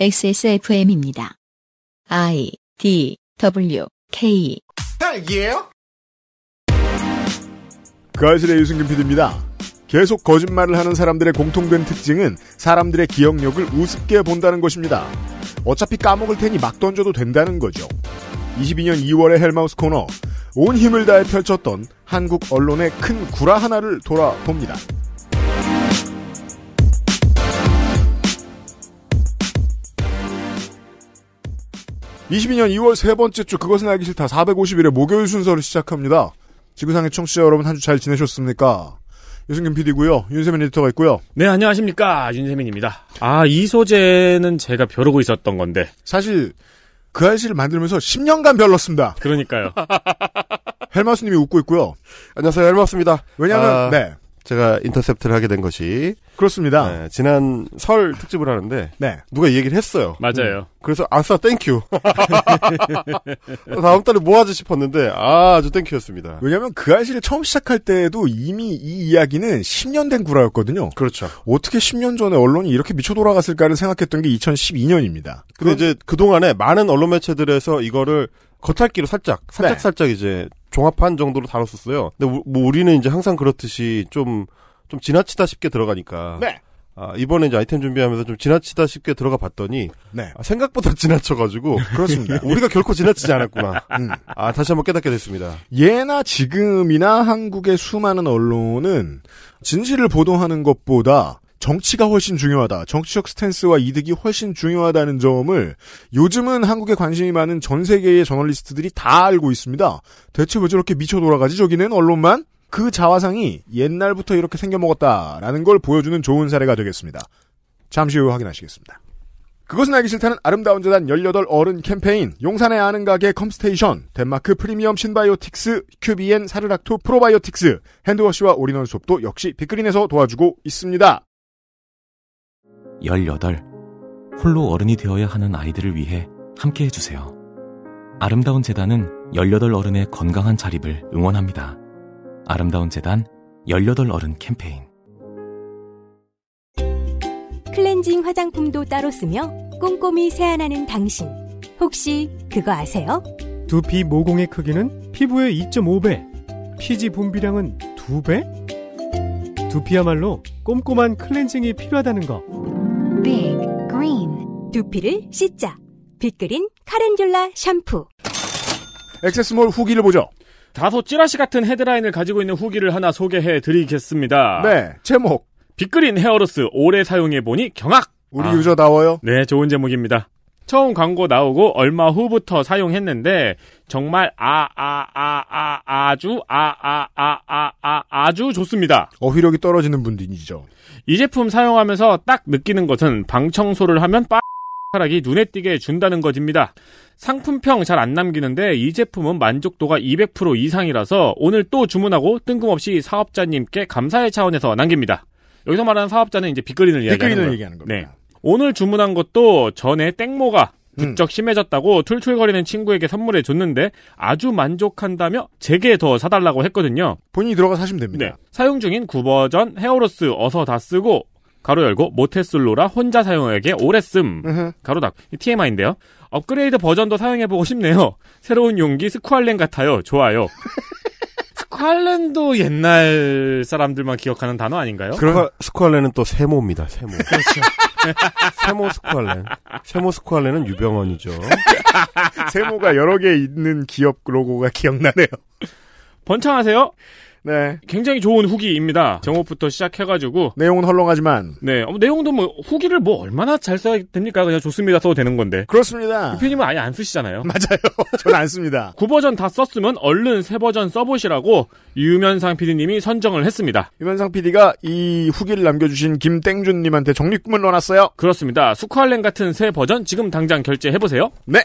XSFM입니다. I D W K 딸기예요? 그 아실의 유승균 PD입니다. 계속 거짓말을 하는 사람들의 공통된 특징은 사람들의 기억력을 우습게 본다는 것입니다. 어차피 까먹을 테니 막 던져도 된다는 거죠. 22년 2월의 헬마우스 코너 온 힘을 다해 펼쳤던 한국 언론의 큰 구라 하나를 돌아봅니다. 22년 2월 세 번째 주 그것은 알기 싫다 451회 목요일 순서를 시작합니다. 지구상의 청취자 여러분 한 주 잘 지내셨습니까? 유승균 PD고요. 윤세민 리터가 있고요. 네, 안녕하십니까. 윤세민입니다. 아, 이 소재는 제가 벼르고 있었던 건데. 사실 그아저씨를 만들면서 10년간 별렀습니다. 그러니까요. 헬마스님이 웃고 있고요. 안녕하세요, 헬마스입니다. 왜냐하면 아... 네. 제가 인터셉트를 하게 된 것이 그렇습니다. 네, 지난 설 특집을 하는데 네. 누가 이 얘기를 했어요. 맞아요. 음, 그래서 아싸 땡큐. 다음 달에 뭐 하지 싶었는데 아, 아주 땡큐였습니다. 왜냐하면 그 아이씨를 처음 시작할 때도 에 이미 이 이야기는 10년 된 구라였거든요. 그렇죠. 어떻게 10년 전에 언론이 이렇게 미쳐 돌아갔을까를 생각했던 게 2012년입니다. 근데 그럼... 이제 그 동안에 많은 언론 매체들에서 이거를 겉핥기로 살짝 살짝 네. 살짝 이제 종합한 정도로 다뤘었어요. 근데 우, 뭐 우리는 이제 항상 그렇듯이 좀 좀 지나치다 쉽게 들어가니까. 네. 아, 이번에 이제 아이템 준비하면서 좀 지나치다 쉽게 들어가 봤더니 네. 아, 생각보다 지나쳐가지고 그렇습니다. 우리가 결코 지나치지 않았구나. 음. 아 다시 한번 깨닫게 됐습니다. 예나 지금이나 한국의 수많은 언론은 진실을 보도하는 것보다 정치가 훨씬 중요하다. 정치적 스탠스와 이득이 훨씬 중요하다는 점을 요즘은 한국에 관심이 많은 전 세계의 저널리스트들이 다 알고 있습니다. 대체 왜 저렇게 미쳐 돌아가지 저기는 언론만? 그 자화상이 옛날부터 이렇게 생겨먹었다라는 걸 보여주는 좋은 사례가 되겠습니다. 잠시 후 확인하시겠습니다. 그것은 알기 싫다는 아름다운 재단 18 어른 캠페인, 용산의 아는 가게 컴스테이션, 덴마크 프리미엄 신바이오틱스, 큐비엔 사르락토 프로바이오틱스, 핸드워시와 올인원 수업도 역시 빅그린에서 도와주고 있습니다. 18. 홀로 어른이 되어야 하는 아이들을 위해 함께 해주세요. 아름다운 재단은 18 어른의 건강한 자립을 응원합니다. 아름다운 재단 18 어른 캠페인. 클렌징 화장품도 따로 쓰며 꼼꼼히 세안하는 당신. 혹시 그거 아세요? 두피 모공의 크기는 피부의 2.5배, 피지 분비량은 2배? 두피야말로 꼼꼼한 클렌징이 필요하다는 거. 두피를 씻자. 빅그린 카렌듈라 샴푸. 액세스몰 후기를 보죠. 다소 찌라시 같은 헤드라인을 가지고 있는 후기를 하나 소개해 드리겠습니다. 네, 제목. 빅그린 헤어로스 오래 사용해보니 경악! 우리 아, 유저다워요? 네, 좋은 제목입니다. 처음 광고 나오고 얼마 후부터 사용했는데 정말 아아아아 아, 주아아아아아 아, 아, 아, 아주 좋습니다. 어휘력이 떨어지는 분들이죠. 이 제품 사용하면서 딱 느끼는 것은 방 청소를 하면 빠 하락이 눈에 띄게 준다는 것입니다. 상품평 잘 안 남기는데 이 제품은 만족도가 200% 이상이라서 오늘 또 주문하고 뜬금없이 사업자님께 감사의 차원에서 남깁니다. 여기서 말하는 사업자는 이제 빅그린을, 빅그린을 얘기하는 거예요. 네. 오늘 주문한 것도 전에 땡모가 음. 부쩍 음. 심해졌다고 툴툴거리는 친구에게 선물해 줬는데 아주 만족한다며 제게 더 사달라고 했거든요. 본인이 들어가 사시면 됩니다. 네. 사용 중인 구버전 헤어로스 어서 다 쓰고 가로 열고 모태솔로라 혼자 사용하기에 오래 씀 가로 닫 TMI인데요. 업그레이드 버전도 사용해보고 싶네요. 새로운 용기 스쿠알렌 같아요. 좋아요. 스쿠알렌도 옛날 사람들만 기억하는 단어 아닌가요? 그럼 스쿠알렌은 또 세모입니다. 세모. 그렇죠. 세모 스쿠알렌. 세모 스쿠알렌은 유병원이죠. 세모가 여러 개 있는 기업 로고가 기억나네요. 번창하세요. 네. 굉장히 좋은 후기입니다. 제목부터 시작해가지고. 내용은 헐렁하지만. 네. 어, 내용도 뭐, 후기를 뭐, 얼마나 잘 써야 됩니까? 그냥 좋습니다. 써도 되는 건데. 그렇습니다. 유피님은 아예 안 쓰시잖아요. 맞아요. 저는 안 씁니다. 9버전 다 썼으면 얼른 새버전 써보시라고 유면상 PD님이 선정을 했습니다. 유면상 PD가 이 후기를 남겨주신 김땡준님한테 정립꿈을 넣어놨어요. 그렇습니다. 수쿠알렌 같은 새 버전 지금 당장 결제해보세요. 네.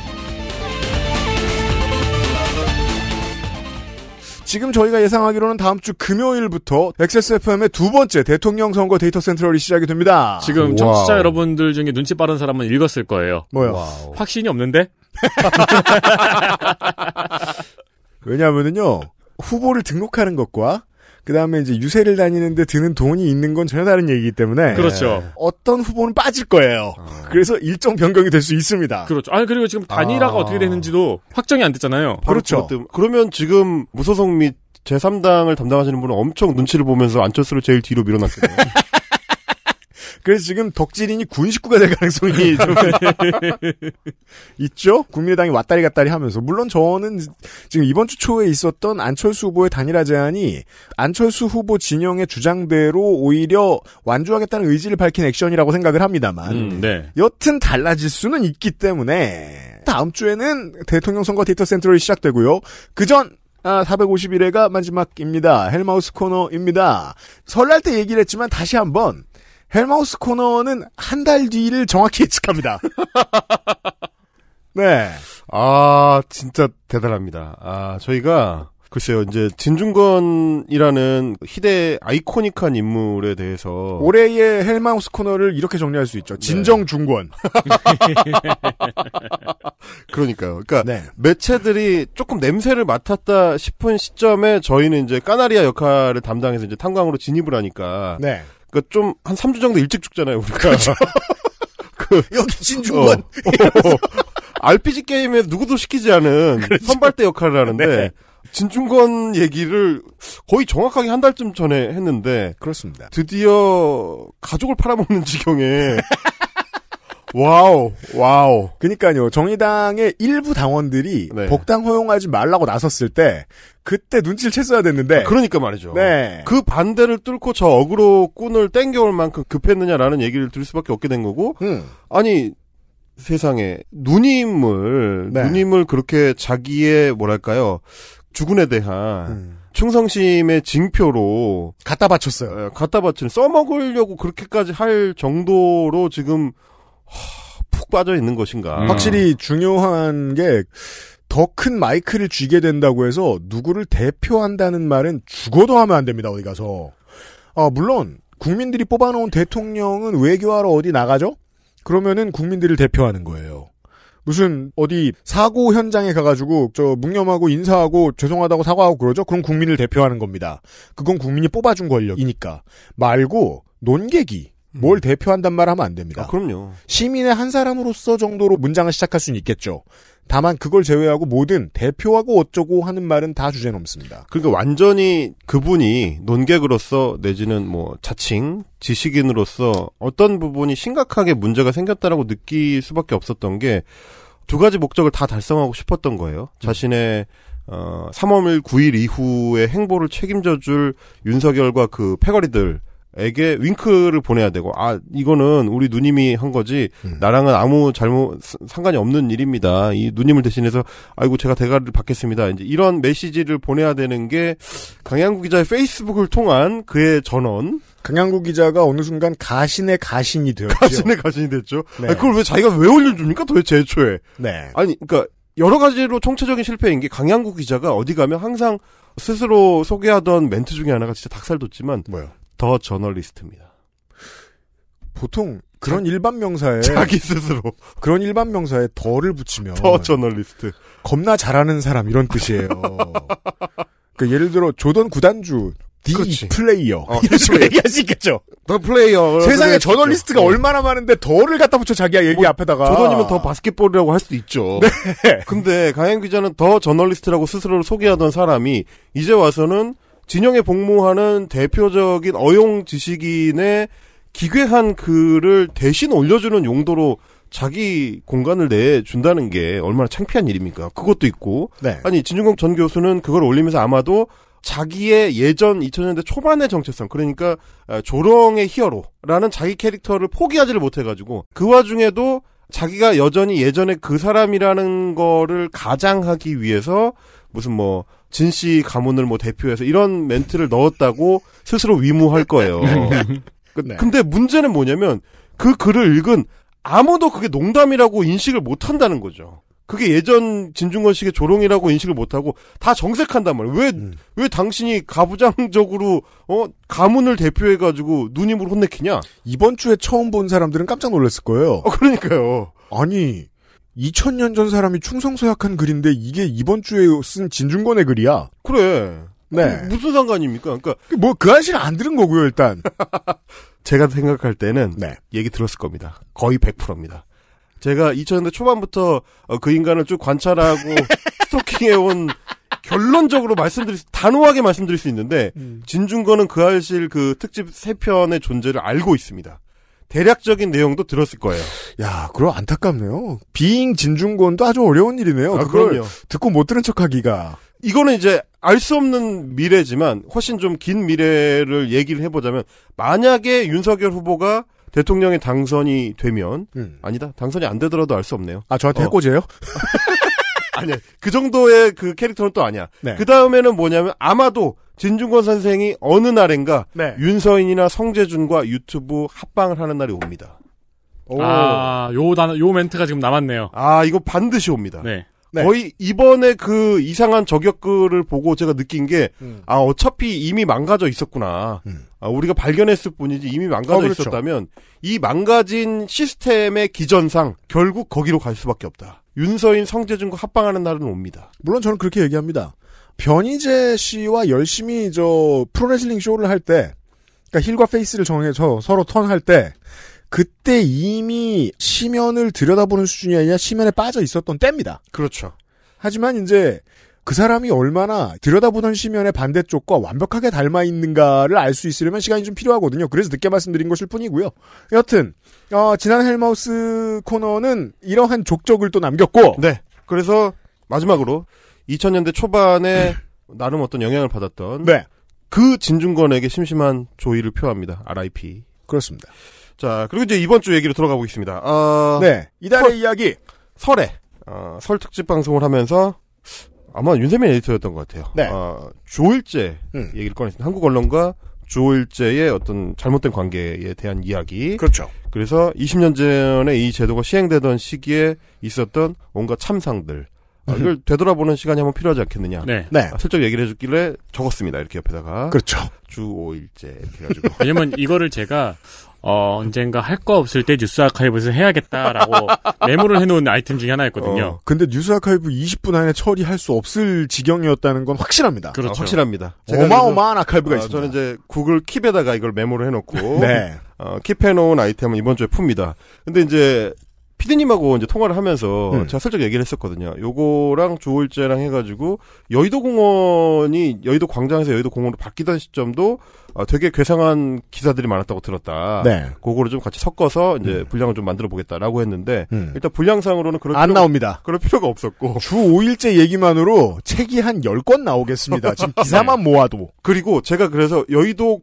지금 저희가 예상하기로는 다음 주 금요일부터 XSFM의 두 번째 대통령 선거 데이터 센트럴이 시작이 됩니다. 지금 청취자 여러분들 중에 눈치 빠른 사람은 읽었을 거예요. 뭐요? 확신이 없는데? 왜냐하면은요 후보를 등록하는 것과 그 다음에 이제 유세를 다니는데 드는 돈이 있는 건 전혀 다른 얘기이기 때문에. 그렇죠. 예. 어떤 후보는 빠질 거예요. 아. 그래서 일정 변경이 될 수 있습니다. 그렇죠. 아니, 그리고 지금 단일화가 아. 어떻게 되는지도 확정이 안 됐잖아요. 그렇죠. 그러면 지금 무소속 및 제3당을 담당하시는 분은 엄청 눈치를 보면서 안철수를 제일 뒤로 밀어놨거든요. 그래서 지금 덕질인이 군 식구가 될 가능성이 좀 있죠. 국민의당이 왔다리 갔다리 하면서 물론 저는 지금 이번 주 초에 있었던 안철수 후보의 단일화 제안이 안철수 후보 진영의 주장대로 오히려 완주하겠다는 의지를 밝힌 액션이라고 생각을 합니다만 음, 네. 여튼 달라질 수는 있기 때문에 다음 주에는 대통령 선거 데이터 센터로 시작되고요. 그전 아, 451회가 마지막입니다. 헬마우스 코너입니다. 설날 때 얘기를 했지만 다시 한번 헬마우스 코너는 한 달 뒤를 정확히 예측합니다. 네. 아, 진짜 대단합니다. 아, 저희가, 글쎄요, 이제, 진중권이라는 희대 아이코닉한 인물에 대해서. 올해의 헬마우스 코너를 이렇게 정리할 수 있죠. 진정중권. 네. 그러니까요. 그러니까, 네. 매체들이 조금 냄새를 맡았다 싶은 시점에 저희는 이제 까나리아 역할을 담당해서 이제 탄광으로 진입을 하니까. 네. 그러니까 좀한 3주 정도 일찍 죽잖아요, 우리가. 그렇죠. 그, 여기 진주권. 어, 어, RPG 어. 게임에 누구도 시키지 않은 그렇죠. 선발대 역할을 하는데 네. 진중권 얘기를 거의 정확하게 한 달쯤 전에 했는데 그렇습니다. 드디어 가족을 팔아먹는 지경에 와우, 와우. 그니까요. 정의당의 일부 당원들이 네. 복당 허용하지 말라고 나섰을 때 그때 눈치를 챘어야 됐는데. 아, 그러니까 말이죠. 네. 그 반대를 뚫고 저 어그로 꾼을 땡겨올 만큼 급했느냐라는 얘기를 들을 수밖에 없게 된 거고. 음. 아니 세상에 누님을 네. 누님을 그렇게 자기의 뭐랄까요 주군에 대한 음. 충성심의 징표로 갖다 바쳤어요. 예, 갖다 바친 써먹으려고 그렇게까지 할 정도로 지금 푹 빠져 있는 것인가. 음. 확실히 중요한 게 더 큰 마이크를 쥐게 된다고 해서 누구를 대표한다는 말은 죽어도 하면 안 됩니다. 어디 가서. 아, 물론 국민들이 뽑아놓은 대통령은 외교하러 어디 나가죠? 그러면은 국민들을 대표하는 거예요. 무슨 어디 사고 현장에 가가지고 저 묵념하고 인사하고 죄송하다고 사과하고 그러죠? 그럼 국민을 대표하는 겁니다. 그건 국민이 뽑아준 권력이니까 말고 논객이 뭘 대표한단 말 하면 안 됩니다. 아, 그럼요. 시민의 한 사람으로서 정도로 문장을 시작할 수는 있겠죠. 다만 그걸 제외하고 모든 대표하고 어쩌고 하는 말은 다 주제 넘습니다. 그러니까 완전히 그분이 논객으로서 내지는 뭐 자칭 지식인으로서 어떤 부분이 심각하게 문제가 생겼다라고 느낄 수밖에 없었던 게 두 가지 목적을 다 달성하고 싶었던 거예요. 음. 자신의 어, 3월 9일 이후의 행보를 책임져줄 윤석열과 그 패거리들 에게 윙크를 보내야 되고 아 이거는 우리 누님이 한 거지 음. 나랑은 아무 잘못 상관이 없는 일입니다 이 누님을 대신해서 아이고 제가 대가를 받겠습니다 이제 이런 메시지를 보내야 되는 게 강양구 기자의 페이스북을 통한 그의 전원 강양구 기자가 어느 순간 가신의 가신이 되었죠 가신의 가신이 됐죠 네. 아니, 그걸 왜 자기가 왜 올려줍니까 도대체 애초에 네. 아니 그러니까 여러 가지로 총체적인 실패인 게 강양구 기자가 어디 가면 항상 스스로 소개하던 멘트 중에 하나가 진짜 닭살 돋지만 뭐요? 더 저널리스트입니다. 보통 그런 일반 명사에 자기 스스로 그런 일반 명사에 더를 붙이면 더 저널리스트 겁나 잘하는 사람 이런 뜻이에요. 그러니까 예를 들어 조던 구단주 디 플레이어 어, 이런 식으로 얘기할 수 있겠죠. 더 플레이어 세상에 저널리스트가 어. 얼마나 많은데 더를 갖다 붙여 자기야 얘기 뭐, 앞에다가 조던이면 더 바스켓볼이라고 할 수도 있죠. 네. 근데 강행 기자는 더 저널리스트라고 스스로를 소개하던 사람이 이제 와서는 진영에 복무하는 대표적인 어용 지식인의 기괴한 글을 대신 올려주는 용도로 자기 공간을 내준다는 게 얼마나 창피한 일입니까? 그것도 있고. 네. 아니, 진중국 전 교수는 그걸 올리면서 아마도 자기의 예전 2000년대 초반의 정체성, 그러니까 아, 조롱의 히어로라는 자기 캐릭터를 포기하지를 못해가지고 그 와중에도 자기가 여전히 예전에 그 사람이라는 거를 가장하기 위해서 무슨 뭐 진씨 가문을 뭐 대표해서 이런 멘트를 넣었다고 스스로 위무할 거예요. 그, 네. 근데 문제는 뭐냐면 그 글을 읽은 아무도 그게 농담이라고 인식을 못 한다는 거죠. 그게 예전 진중권 씨의 조롱이라고 인식을 못하고 다 정색한단 말이에요. 왜, 음. 왜 당신이 가부장적으로, 어, 가문을 대표해가지고 누님으로 혼내키냐? 이번 주에 처음 본 사람들은 깜짝 놀랐을 거예요. 어, 그러니까요. 아니, 2000년 전 사람이 충성서약한 글인데 이게 이번 주에 쓴 진중권의 글이야. 그래. 네. 그 무슨 상관입니까? 그러니까 뭐그 한신 뭐 그 안 들은 거고요, 일단. 제가 생각할 때는 네. 얘기 들었을 겁니다. 거의 100%입니다. 제가 2000년대 초반부터 어, 그 인간을 쭉 관찰하고 스토킹해온 결론적으로 말씀드릴 수, 단호하게 말씀드릴 수 있는데 음. 진중권은 그 알실 그 특집 3 편의 존재를 알고 있습니다. 대략적인 내용도 들었을 거예요. 야, 그럼 안타깝네요. 비잉 진중권도 아주 어려운 일이네요. 아, 그걸 듣고 못 들은 척하기가. 이거는 이제 알 수 없는 미래지만 훨씬 좀 긴 미래를 얘기를 해보자면 만약에 윤석열 후보가 대통령에 당선이 되면 음. 아니다 당선이 안 되더라도 알 수 없네요. 아 저한테 어. 해코지예요? 아니 그 정도의 그 캐릭터는 또 아니야. 네. 그 다음에는 뭐냐면 아마도 진중권 선생이 어느 날인가 네. 윤서인이나 성재준과 유튜브 합방을 하는 날이 옵니다. 오. 아, 요 단어, 요 멘트가 지금 남았네요. 아, 이거 반드시 옵니다. 네. 네. 거의 이번에 그 이상한 저격글을 보고 제가 느낀 게, 음. 아, 어차피 이미 망가져 있었구나. 음. 아, 우리가 발견했을 뿐이지 이미 망가져 어, 그렇죠. 있었다면, 이 망가진 시스템의 기전상, 결국 거기로 갈 수밖에 없다. 윤서인 성재준과 합방하는 날은 옵니다. 물론 저는 그렇게 얘기합니다. 변희재 씨와 열심히 저 프로레슬링 쇼를 할 때, 그러니까 힐과 페이스를 정해서 서로 턴할 때, 그때 이미 시면을 들여다보는 수준이 아니라 시면에 빠져 있었던 때입니다. 그렇죠. 하지만 이제 그 사람이 얼마나 들여다보던 시면의 반대쪽과 완벽하게 닮아 있는가를 알 수 있으려면 시간이 좀 필요하거든요. 그래서 늦게 말씀드린 것일 뿐이고요. 여튼 어, 지난 헬마우스 코너는 이러한 족적을 또 남겼고, 네. 그래서 마지막으로 2000년대 초반에 나름 어떤 영향을 받았던 네. 그 진중권에게 심심한 조의를 표합니다. RIP. 그렇습니다. 자, 그리고 이제 이번 주 얘기로 들어가 보겠습니다. 어... 네. 이달의 설, 이야기. 설에, 어, 설 특집 방송을 하면서 아마 윤세민 에디터였던 것 같아요. 네. 어, 아, 주일제 음. 얘기를 꺼냈습니다. 한국 언론과 주일제의 어떤 잘못된 관계에 대한 이야기. 그렇죠. 그래서 20년 전에 이 제도가 시행되던 시기에 있었던 온갖 참상들. 아, 이걸 되돌아보는 시간이 한번 필요하지 않겠느냐. 네. 네. 아, 슬쩍 얘기를 해줬길래 적었습니다. 이렇게 옆에다가. 그렇죠. 주 5일째 이렇게 해가지고. 왜냐면 이거를 제가 어, 언젠가 할 거 없을 때 뉴스 아카이브에서 해야겠다라고 메모를 해놓은 아이템 중에 하나였거든요. 어, 근데 뉴스 아카이브 20분 안에 처리할 수 없을 지경이었다는 건 확실합니다. 그렇죠. 아, 확실합니다. 어마어마한 아카이브가 어, 있습니다. 저는 이제 구글 킵에다가 이걸 메모를 해놓고 네. 어, 킵해놓은 아이템은 이번 주에 풉니다. 근데 이제 피디님하고 이제 통화를 하면서 음. 제가 슬쩍 얘기를 했었거든요. 요거랑 조월제랑 해가지고 여의도 공원이 여의도 광장에서 여의도 공원으로 바뀌던 시점도 아, 되게 괴상한 기사들이 많았다고 들었다. 네. 그거를 좀 같이 섞어서 이제 음. 분량을 좀 만들어 보겠다라고 했는데 음. 일단 분량상으로는 그런 안 필요가, 나옵니다. 그럴 필요가 없었고 주 5일째 얘기만으로 책이 한 10권 나오겠습니다. 지금 기사만 네. 모아도. 그리고 제가 그래서 여의도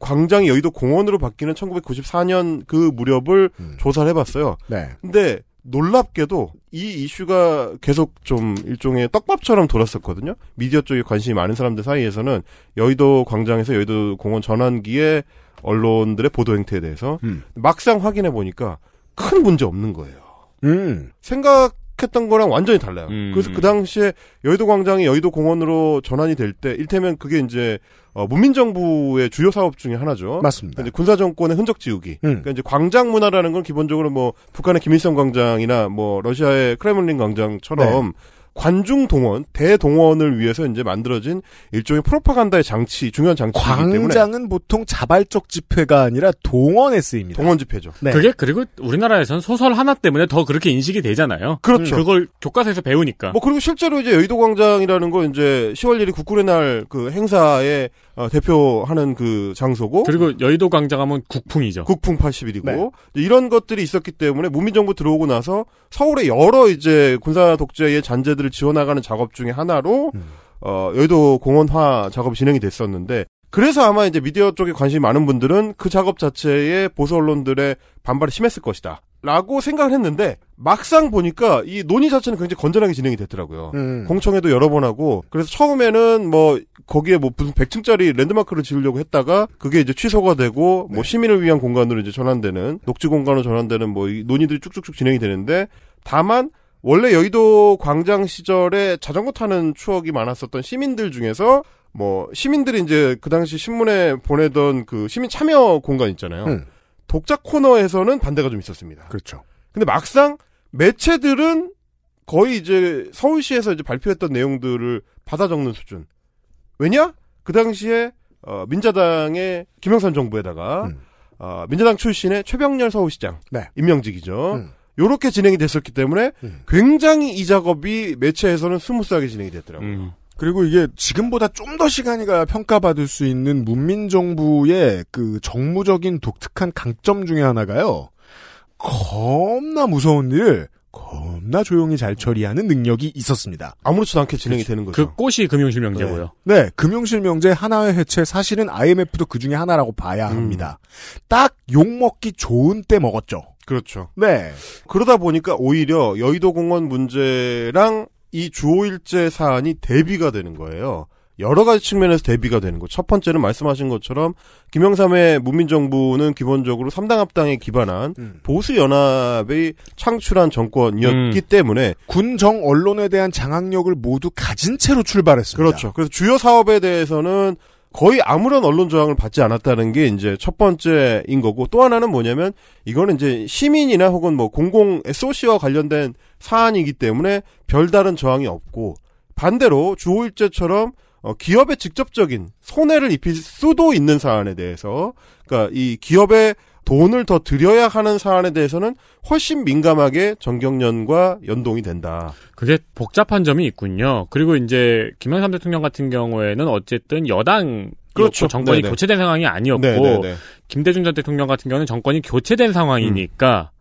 광장이 여의도 공원으로 바뀌는 1994년 그 무렵을 음. 조사를 해봤어요. 네. 근데 놀랍게도 이 이슈가 계속 좀 일종의 떡밥처럼 돌았었거든요. 미디어 쪽에 관심이 많은 사람들 사이에서는 여의도 광장에서 여의도 공원 전환기에 언론들의 보도 행태에 대해서 음. 막상 확인해 보니까 큰 문제 없는 거예요. 음. 생각했던 거랑 완전히 달라요. 음. 그래서 그 당시에 여의도 광장이 여의도 공원으로 전환이 될 때 일테면 그게 이제 어, 문민정부의 주요 사업 중에 하나죠. 맞습니다. 그러니까 이제 군사정권의 흔적 지우기. 음. 그러니까 이제 광장 문화라는 건 기본적으로 뭐 북한의 김일성 광장이나 뭐 러시아의 크레믈린 광장처럼 네. 관중 동원, 대동원을 위해서 이제 만들어진 일종의 프로파간다의 장치, 중요한 장치이기 때문에 광장은 보통 자발적 집회가 아니라 동원에 쓰입니다. 동원 집회죠. 네. 그게 그리고 우리나라에서는 소설 하나 때문에 더 그렇게 인식이 되잖아요. 그렇죠. 음. 그걸 교과서에서 배우니까. 뭐 그리고 실제로 이제 여의도 광장이라는 거 이제 10월 1일 국군의 날 그 행사에 어, 대표하는 그 장소고 그리고 여의도 광장 하면 국풍이죠. 국풍 81이고 네. 이런 것들이 있었기 때문에 문민정부 들어오고 나서 서울의 여러 이제 군사 독재의 잔재들을 지원나가는 작업 중에 하나로 음. 어, 여의도 공원화 작업이 진행이 됐었는데 그래서 아마 이제 미디어 쪽에 관심이 많은 분들은 그 작업 자체에 보수 언론들의 반발이 심했을 것이다. 라고 생각을 했는데 막상 보니까 이 논의 자체는 굉장히 건전하게 진행이 됐더라고요. 음. 공청회도 여러 번 하고 그래서 처음에는 뭐 거기에 뭐 무슨 100층짜리 랜드마크를 지으려고 했다가 그게 이제 취소가 되고 뭐 네. 뭐 시민을 위한 공간으로 이제 전환되는 녹지 공간으로 전환되는 뭐이 논의들이 쭉쭉쭉 진행이 되는데 다만 원래 여의도 광장 시절에 자전거 타는 추억이 많았었던 시민들 중에서 뭐 시민들이 이제 그 당시 신문에 보내던 그 시민 참여 공간 있잖아요. 음. 독자 코너에서는 반대가 좀 있었습니다. 그렇죠. 근데 막상 매체들은 거의 이제 서울시에서 이제 발표했던 내용들을 받아 적는 수준. 왜냐? 그 당시에 어, 민자당의 김영삼 정부에다가 음. 어, 민자당 출신의 최병렬 서울시장 네. 임명직이죠. 음. 요렇게 진행이 됐었기 때문에 음. 굉장히 이 작업이 매체에서는 스무스하게 진행이 됐더라고요. 음. 그리고 이게 지금보다 좀 더 시간이 가야 평가받을 수 있는 문민정부의 그 정무적인 독특한 강점 중에 하나가요. 겁나 무서운 일을 겁나 조용히 잘 처리하는 능력이 있었습니다. 아무렇지도 않게 진행이 그렇죠. 되는 그 거죠. 그 꽃이 금융실명제고요. 네, 네 금융실명제 하나의 해체 사실은 IMF도 그 중에 하나라고 봐야 음. 합니다. 딱 욕먹기 좋은 때 먹었죠. 그렇죠. 네. 그러다 보니까 오히려 여의도 공원 문제랑 이 주호일제 사안이 대비가 되는 거예요. 여러 가지 측면에서 대비가 되는 거. 첫 번째는 말씀하신 것처럼 김영삼의 문민정부는 기본적으로 삼당합당에 기반한 음. 보수 연합의 창출한 정권이었기 음. 때문에 군정 언론에 대한 장악력을 모두 가진 채로 출발했습니다. 그렇죠. 그래서 주요 사업에 대해서는 거의 아무런 언론 저항을 받지 않았다는 게 이제 첫 번째인 거고 또 하나는 뭐냐면 이거는 이제 시민이나 혹은 뭐 공공 SOC와 관련된 사안이기 때문에 별다른 저항이 없고 반대로 주호일제처럼 어, 기업에 직접적인 손해를 입힐 수도 있는 사안에 대해서, 그러니까 이 기업의 돈을 더 들여야 하는 사안에 대해서는 훨씬 민감하게 정경련과 연동이 된다. 그게 복잡한 점이 있군요. 그리고 이제 김영삼 대통령 같은 경우에는 어쨌든 여당 그렇죠. 정권이 네네. 교체된 상황이 아니었고 네네네. 김대중 전 대통령 같은 경우는 정권이 교체된 상황이니까 음.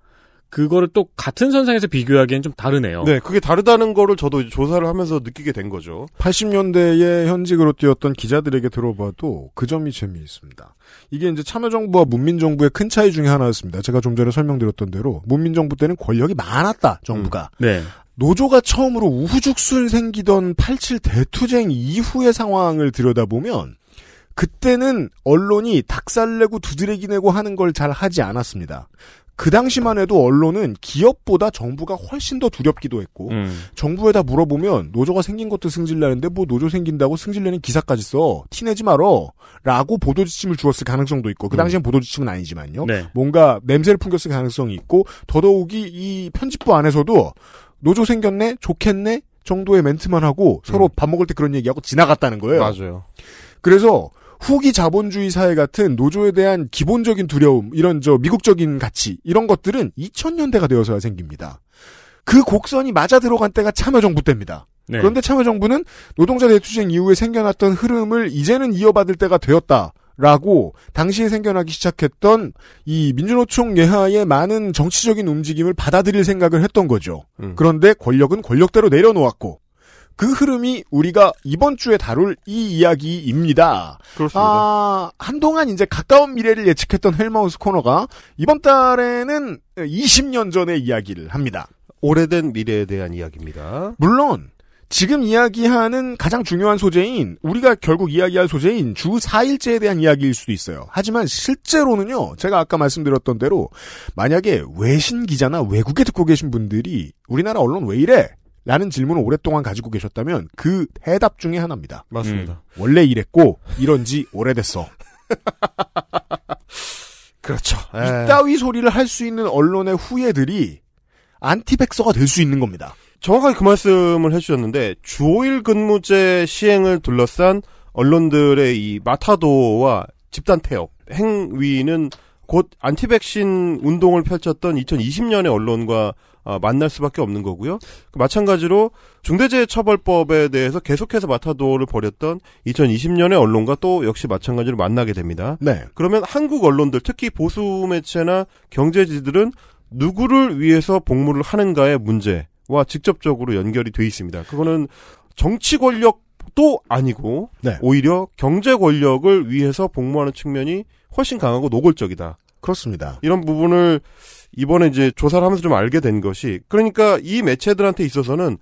그거를 또 같은 선상에서 비교하기엔 좀 다르네요. 네, 그게 다르다는 거를 저도 조사를 하면서 느끼게 된 거죠. 80년대에 현직으로 뛰었던 기자들에게 들어봐도 그 점이 재미있습니다. 이게 이제 참여정부와 문민정부의 큰 차이 중에 하나였습니다. 제가 좀 전에 설명드렸던 대로 문민정부 때는 권력이 많았다, 정부가. 음, 네. 노조가 처음으로 우후죽순 생기던 87 대투쟁 이후의 상황을 들여다보면 그때는 언론이 닭살내고 두드레기 내고 하는 걸 잘 하지 않았습니다. 그 당시만 해도 언론은 기업보다 정부가 훨씬 더 두렵기도 했고 음. 정부에다 물어보면 노조가 생긴 것도 승질나는데 뭐 노조 생긴다고 승질내는 기사까지 써 티내지 말어라고 보도 지침을 주었을 가능성도 있고 그 음. 당시엔 음. 보도 지침은 아니지만요 네. 뭔가 냄새를 풍겼을 가능성이 있고 더더욱이 이 편집부 안에서도 노조 생겼네 좋겠네 정도의 멘트만 하고 서로 음. 밥 먹을 때 그런 얘기하고 지나갔다는 거예요. 맞아요. 그래서 후기 자본주의 사회 같은 노조에 대한 기본적인 두려움, 이런 저 미국적인 가치, 이런 것들은 2000년대가 되어서야 생깁니다. 그 곡선이 맞아 들어간 때가 참여정부 때입니다. 네. 그런데 참여정부는 노동자 대투쟁 이후에 생겨났던 흐름을 이제는 이어받을 때가 되었다. 라고 당시에 생겨나기 시작했던 이 민주노총 예하의 많은 정치적인 움직임을 받아들일 생각을 했던 거죠. 음. 그런데 권력은 권력대로 내려놓았고 그 흐름이 우리가 이번 주에 다룰 이 이야기입니다. 그렇습니다. 아, 한동안 이제 가까운 미래를 예측했던 헬마우스 코너가 이번 달에는 20년 전의 이야기를 합니다. 오래된 미래에 대한 이야기입니다. 물론 지금 이야기하는 가장 중요한 소재인 우리가 결국 이야기할 소재인 주 4일째에 대한 이야기일 수도 있어요. 하지만 실제로는요. 제가 아까 말씀드렸던 대로 만약에 외신 기자나 외국에 듣고 계신 분들이 우리나라 언론 왜 이래? 라는 질문을 오랫동안 가지고 계셨다면 그 해답 중에 하나입니다. 맞습니다. 음. 원래 이랬고 이런 지 오래됐어. 그렇죠. 에이. 예. 따위 소리를 할 수 있는 언론의 후예들이 안티백서가 될 수 있는 겁니다. 정확하게 그 말씀을 해주셨는데 주 5일 근무제 시행을 둘러싼 언론들의 이 마타도와 집단 태역 행위는 곧 안티백신 운동을 펼쳤던 2020년의 언론과 어, 만날 수밖에 없는 거고요. 그 마찬가지로 중대재해처벌법에 대해서 계속해서 마타도를 벌였던 2020년의 언론과 또 역시 마찬가지로 만나게 됩니다. 네. 그러면 한국 언론들 특히 보수 매체나 경제지들은 누구를 위해서 복무를 하는가의 문제와 직접적으로 연결이 돼 있습니다. 그거는 정치 권력도 아니고 네. 오히려 경제 권력을 위해서 복무하는 측면이 훨씬 강하고 노골적이다. 그렇습니다. 이런 부분을 이번에 이제 조사를 하면서 좀 알게 된 것이 그러니까 이 매체들한테 있어서는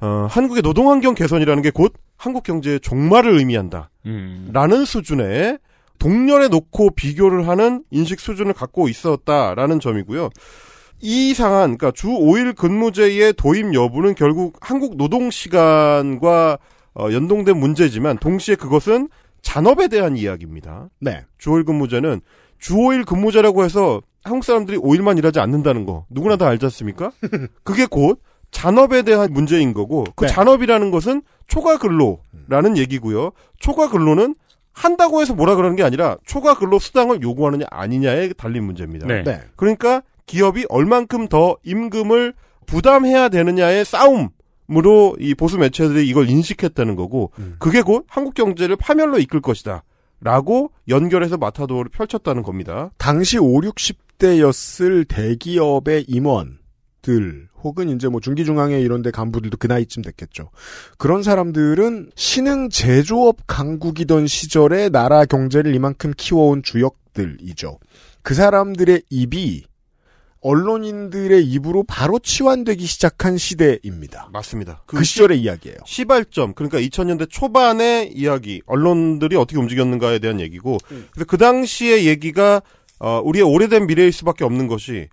어, 한국의 노동 환경 개선이라는 게 곧 한국 경제의 종말을 의미한다. 음. 라는 수준의 동렬에 놓고 비교를 하는 인식 수준을 갖고 있었다라는 점이고요. 이 상한, 그러니까 주 5일 근무제의 도입 여부는 결국 한국 노동 시간과 어, 연동된 문제지만 동시에 그것은 잔업에 대한 이야기입니다. 네. 주 5일 근무제는 주 5일 근무자라고 해서 한국 사람들이 5일만 일하지 않는다는 거 누구나 다 알지 않습니까? 그게 곧 잔업에 대한 문제인 거고 그 네. 잔업이라는 것은 초과 근로라는 얘기고요. 초과 근로는 한다고 해서 뭐라 그러는 게 아니라 초과 근로 수당을 요구하느냐 아니냐에 달린 문제입니다. 네. 네. 그러니까 기업이 얼만큼 더 임금을 부담해야 되느냐의 싸움으로 이 보수 매체들이 이걸 인식했다는 거고 음. 그게 곧 한국 경제를 파멸로 이끌 것이다. 라고 연결해서 마타도어를 펼쳤다는 겁니다. 당시 5, 60대였을 대기업의 임원들 혹은 이제 뭐 중기중앙회 이런 데 간부들도 그 나이쯤 됐겠죠. 그런 사람들은 신흥 제조업 강국이던 시절에 나라 경제를 이만큼 키워온 주역들이죠. 그 사람들의 입이 언론인들의 입으로 바로 치환되기 시작한 시대입니다. 맞습니다. 그, 그 시절의 이야기예요. 시발점 그러니까 2000년대 초반의 이야기 언론들이 어떻게 움직였는가에 대한 얘기고 음. 그 당시의 얘기가 어, 우리의 오래된 미래일 수밖에 없는 것이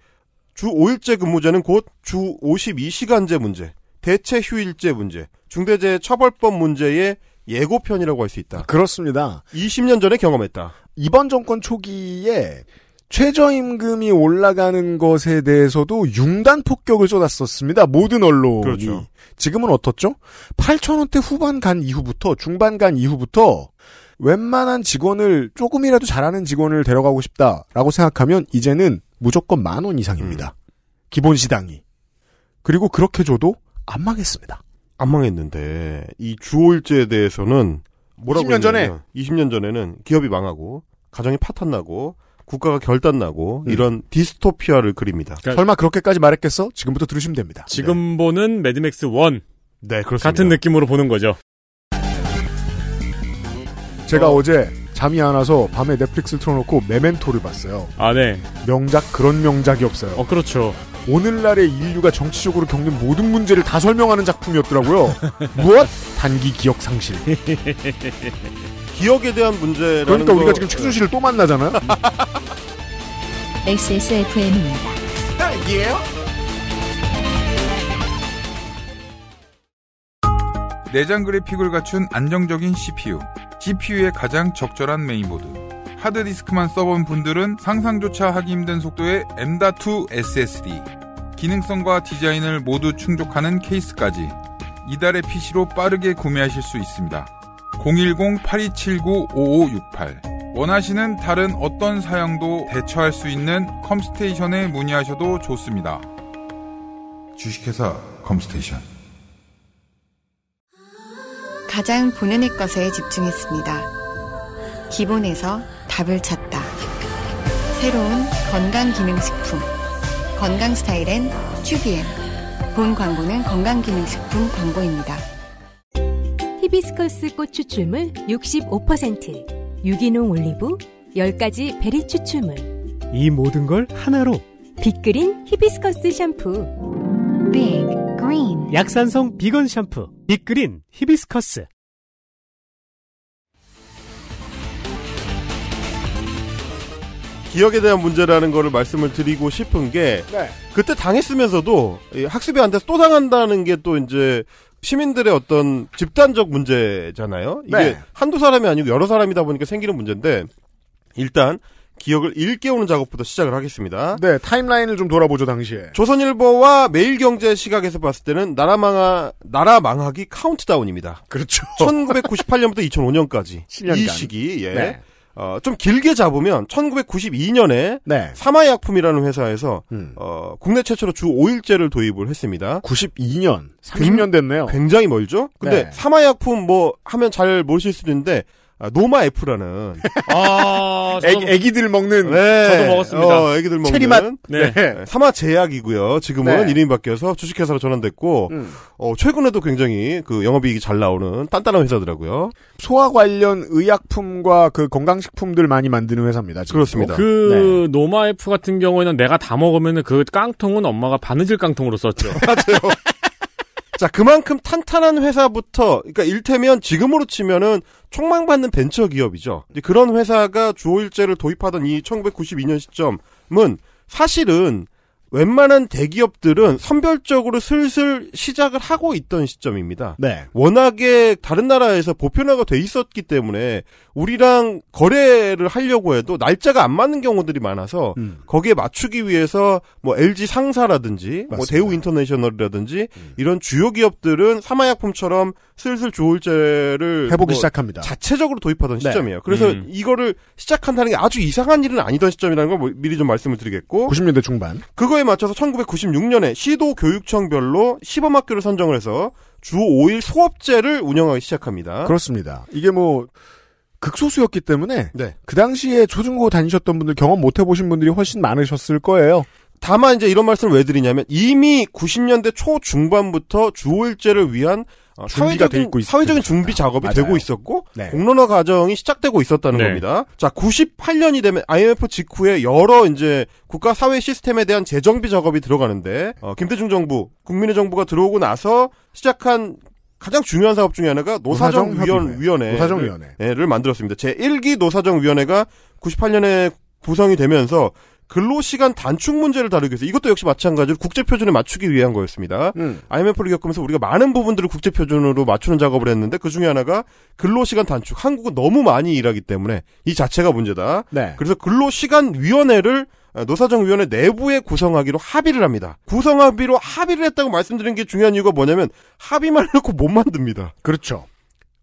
주 5일제 근무제는 곧 주 52시간제 문제, 대체 휴일제 문제, 중대재해 처벌법 문제의 예고편이라고 할 수 있다. 그렇습니다. 20년 전에 경험했다. 이번 정권 초기에 최저임금이 올라가는 것에 대해서도 융단 폭격을 쏟았었습니다. 모든 언론이. 그렇죠. 지금은 어떻죠? 8천원대 후반 간 이후부터 중반 간 이후부터 웬만한 직원을 조금이라도 잘하는 직원을 데려가고 싶다라고 생각하면 이제는 무조건 만원 이상입니다. 음. 기본 시당이. 그리고 그렇게 줘도 안 망했습니다. 안 망했는데 이 주월제에 대해서는 뭐라고 20년 전에 20년 전에는 기업이 망하고 가정이 파탄 나고 국가가 결단나고 음. 이런 디스토피아를 그립니다. 그러니까 설마 그렇게까지 말했겠어? 지금부터 들으시면 됩니다. 지금 네. 보는 매드맥스 1. 네, 그렇습니다. 같은 느낌으로 보는 거죠. 제가 어. 제 잠이 안 와서 밤에 넷플릭스 틀어놓고 메멘토를 봤어요. 아, 네. 명작, 그런 명작이 없어요. 어, 그렇죠. 오늘날의 인류가 정치적으로 겪는 모든 문제를 다 설명하는 작품이었더라고요. 무엇? 단기 기억 상실. 기억에 대한 문제라는 그러니까 거... 우리가 지금 최순실을 또만나잖아 XSFM입니다. 네. 예요? 네, 내장 그래픽을 갖춘 안정적인 CPU, GPU의 가장 적절한 메인보드. 하드디스크만 써본 분들은 상상조차 하기 힘든 속도의 M.2 SSD, 기능성과 디자인을 모두 충족하는 케이스까지 이달의 PC로 빠르게 구매하실 수 있습니다. 010-8279-5568 원하시는 다른 어떤 사양도 대처할 수 있는 컴스테이션에 문의하셔도 좋습니다. 주식회사 컴스테이션 가장 보내낼 것에 집중했습니다. 기본에서 답을 찾다. 새로운 건강기능식품 건강스타일엔 튜비엔 본 광고는 건강기능식품 광고입니다. 히비스커스 꽃 추출물 65%, 유기농 올리브, 10가지 베리 추출물. 이 모든 걸 하나로 빅그린 히비스커스 샴푸. 빅그린 약산성 비건 샴푸 빅그린 히비스커스. 기억에 대한 문제라는 거를 말씀을 드리고 싶은 게 네. 그때 당했으면서도 학습이 안 돼서 또 당한다는 게 또 이제 시민들의 어떤 집단적 문제잖아요. 이게 네. 한두 사람이 아니고 여러 사람이다 보니까 생기는 문제인데 일단 기억을 일깨우는 작업부터 시작을 하겠습니다. 네, 타임라인을 좀 돌아보죠, 당시에. 조선일보와 매일경제 시각에서 봤을 때는 나라 망하, 나라 망하기 카운트다운입니다. 그렇죠. 1998년부터 2005년까지. 7년간. 이 시기, 예. 네. 어, 좀 길게 잡으면 1992년에 네. 사마의약품이라는 회사에서 음. 어, 국내 최초로 주 5일제를 도입을 했습니다. 92년, 30년 됐네요. 굉장히 멀죠? 근데 네. 사마의약품 뭐 하면 잘 모르실 수도 있는데 아, 노마 F라는 아, 애기, 들 먹는 네. 저도 어, 먹었습니다. 어, 애기들 먹는 체리맛 네. 네. 사마 제약이고요. 지금은 네. 이름이 바뀌어서 주식회사로 전환됐고 음. 어, 최근에도 굉장히 그 영업이익이 잘 나오는 단단한 회사더라고요. 소화 관련 의약품과 그 건강식품들 많이 만드는 회사입니다. 지금. 그렇습니다. 그 네. 노마 F 같은 경우에는 내가 다 먹으면 그 깡통은 엄마가 바느질 깡통으로 썼죠. 맞아요. 자, 그만큼 탄탄한 회사부터, 그러니까 일테면 지금으로 치면은 총망받는 벤처 기업이죠. 그런 회사가 주호일제를 도입하던 이 1992년 시점은 사실은 웬만한 대기업들은 선별적으로 슬슬 시작을 하고 있던 시점입니다. 네. 워낙에 다른 나라에서 보편화가 돼 있었기 때문에 우리랑 거래를 하려고 해도 날짜가 안 맞는 경우들이 많아서 음. 거기에 맞추기 위해서 뭐 LG 상사라든지 뭐 맞습니다. 뭐 대우 인터내셔널이라든지 음. 이런 주요 기업들은 사마약품처럼 슬슬 조울제를 해보기 뭐 시작합니다. 자체적으로 도입하던 네. 시점이에요. 그래서 음. 이거를 시작한다는 게 아주 이상한 일은 아니던 시점이라는 걸뭐 미리 좀 말씀을 드리겠고 90년대 중반 그거에 맞춰서 1996년에 시도 교육청별로 시범학교를 선정을 해서 주 5일 수업제를 운영하기 시작합니다. 그렇습니다. 이게 뭐 극소수였기 때문에 네. 그 당시에 초중고 다니셨던 분들 경험 못 해보신 분들이 훨씬 많으셨을 거예요. 다만 이제 이런 말씀을 왜 드리냐면 이미 90년대 초 중반부터 주호일제를 위한 어, 사회적인, 사회적인 준비 작업이 맞아요. 되고 있었고 네. 공론화 과정이 시작되고 있었다는 네. 겁니다. 자, 98년이 되면 IMF 직후에 여러 이제 국가 사회 시스템에 대한 재정비 작업이 들어가는데 어, 김대중 정부, 국민의 정부가 들어오고 나서 시작한 가장 중요한 사업 중에 하나가 노사정위원회. 노사정위원회를 만들었습니다. 제1기 노사정위원회가 98년에 구성이 되면서 근로시간 단축 문제를 다루기 위해서 이것도 역시 마찬가지로 국제표준에 맞추기 위한 거였습니다. 음. IMF를 겪으면서 우리가 많은 부분들을 국제표준으로 맞추는 작업을 했는데 그 중에 하나가 근로시간 단축. 한국은 너무 많이 일하기 때문에 이 자체가 문제다. 네. 그래서 근로시간위원회를 어, 노사정위원회 내부에 구성하기로 합의를 합니다. 구성 합의로 합의를 했다고 말씀드린 게 중요한 이유가 뭐냐면 합의만 놓고못 만듭니다. 그렇죠.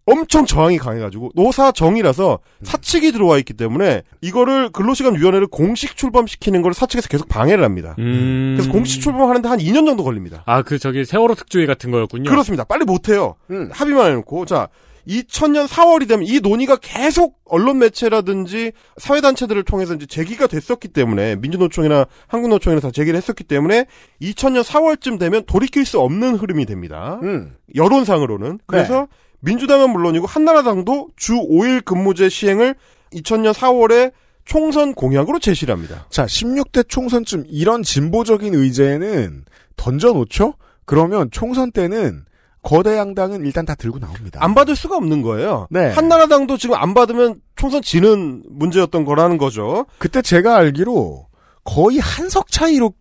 엄청 저항이 강해가지고 노사정이라서 사측이 들어와 있기 때문에 이거를 근로시간위원회를 공식 출범시키는 걸 사측에서 계속 방해를 합니다. 음... 그래서 공식 출범하는데 한 2년 정도 걸립니다. 아 그 저기 세월호 특조위 같은 거였군요. 그렇습니다. 빨리 못해요. 음. 합의만 해놓고 자 2000년 4월이 되면 이 논의가 계속 언론 매체라든지 사회단체들을 통해서 이제 제기가 됐었기 때문에 민주노총이나 한국노총이나 다 제기를 했었기 때문에 2000년 4월쯤 되면 돌이킬 수 없는 흐름이 됩니다. 음. 여론상으로는. 그래서 네. 민주당은 물론이고 한나라당도 주 5일 근무제 시행을 2000년 4월에 총선 공약으로 제시를 합니다. 자, 16대 총선쯤 이런 진보적인 의제는 던져놓죠? 그러면 총선 때는 거대 양당은 일단 다 들고 나옵니다. 안 받을 수가 없는 거예요. 네. 한나라당도 지금 안 받으면 총선 지는 문제였던 거라는 거죠. 그때 제가 알기로 거의 한 석 차이로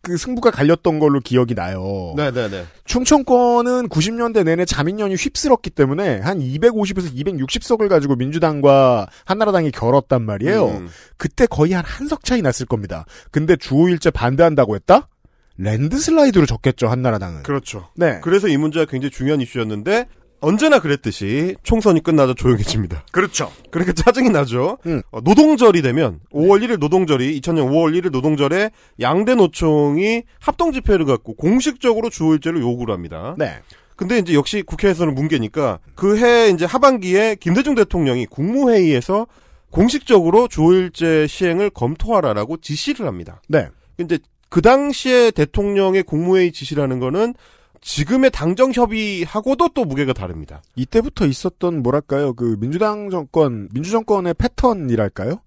그 승부가 갈렸던 걸로 기억이 나요. 네네네. 충청권은 90년대 내내 자민련이 휩쓸었기 때문에 한 250에서 260석을 가지고 민주당과 한나라당이 결었단 말이에요. 음. 그때 거의 한 한석 차이 났을 겁니다. 근데 주5일제 반대한다고 했다? 랜드슬라이드로 졌겠죠 한나라당은. 그렇죠. 네. 그래서 이 문제가 굉장히 중요한 이슈였는데 언제나 그랬듯이 총선이 끝나자 조용해집니다. 그렇죠. 그러니까 짜증이 나죠. 음. 어, 노동절이 되면 5월 1일 노동절이 2000년 5월 1일 노동절에 양대 노총이 합동 집회를 갖고 공식적으로 주일제를 요구를 합니다. 네. 근데 이제 역시 국회에서는 뭉개니까 그 해 이제 하반기에 김대중 대통령이 국무회의에서 공식적으로 주일제 시행을 검토하라라고 지시를 합니다. 네. 근데 그 당시에 대통령의 국무회의 지시라는 거는 지금의 당정 협의하고도 또 무게가 다릅니다. 이때부터 있었던 뭐랄까요 그 민주당 정권 민주 정권의 패턴이랄까요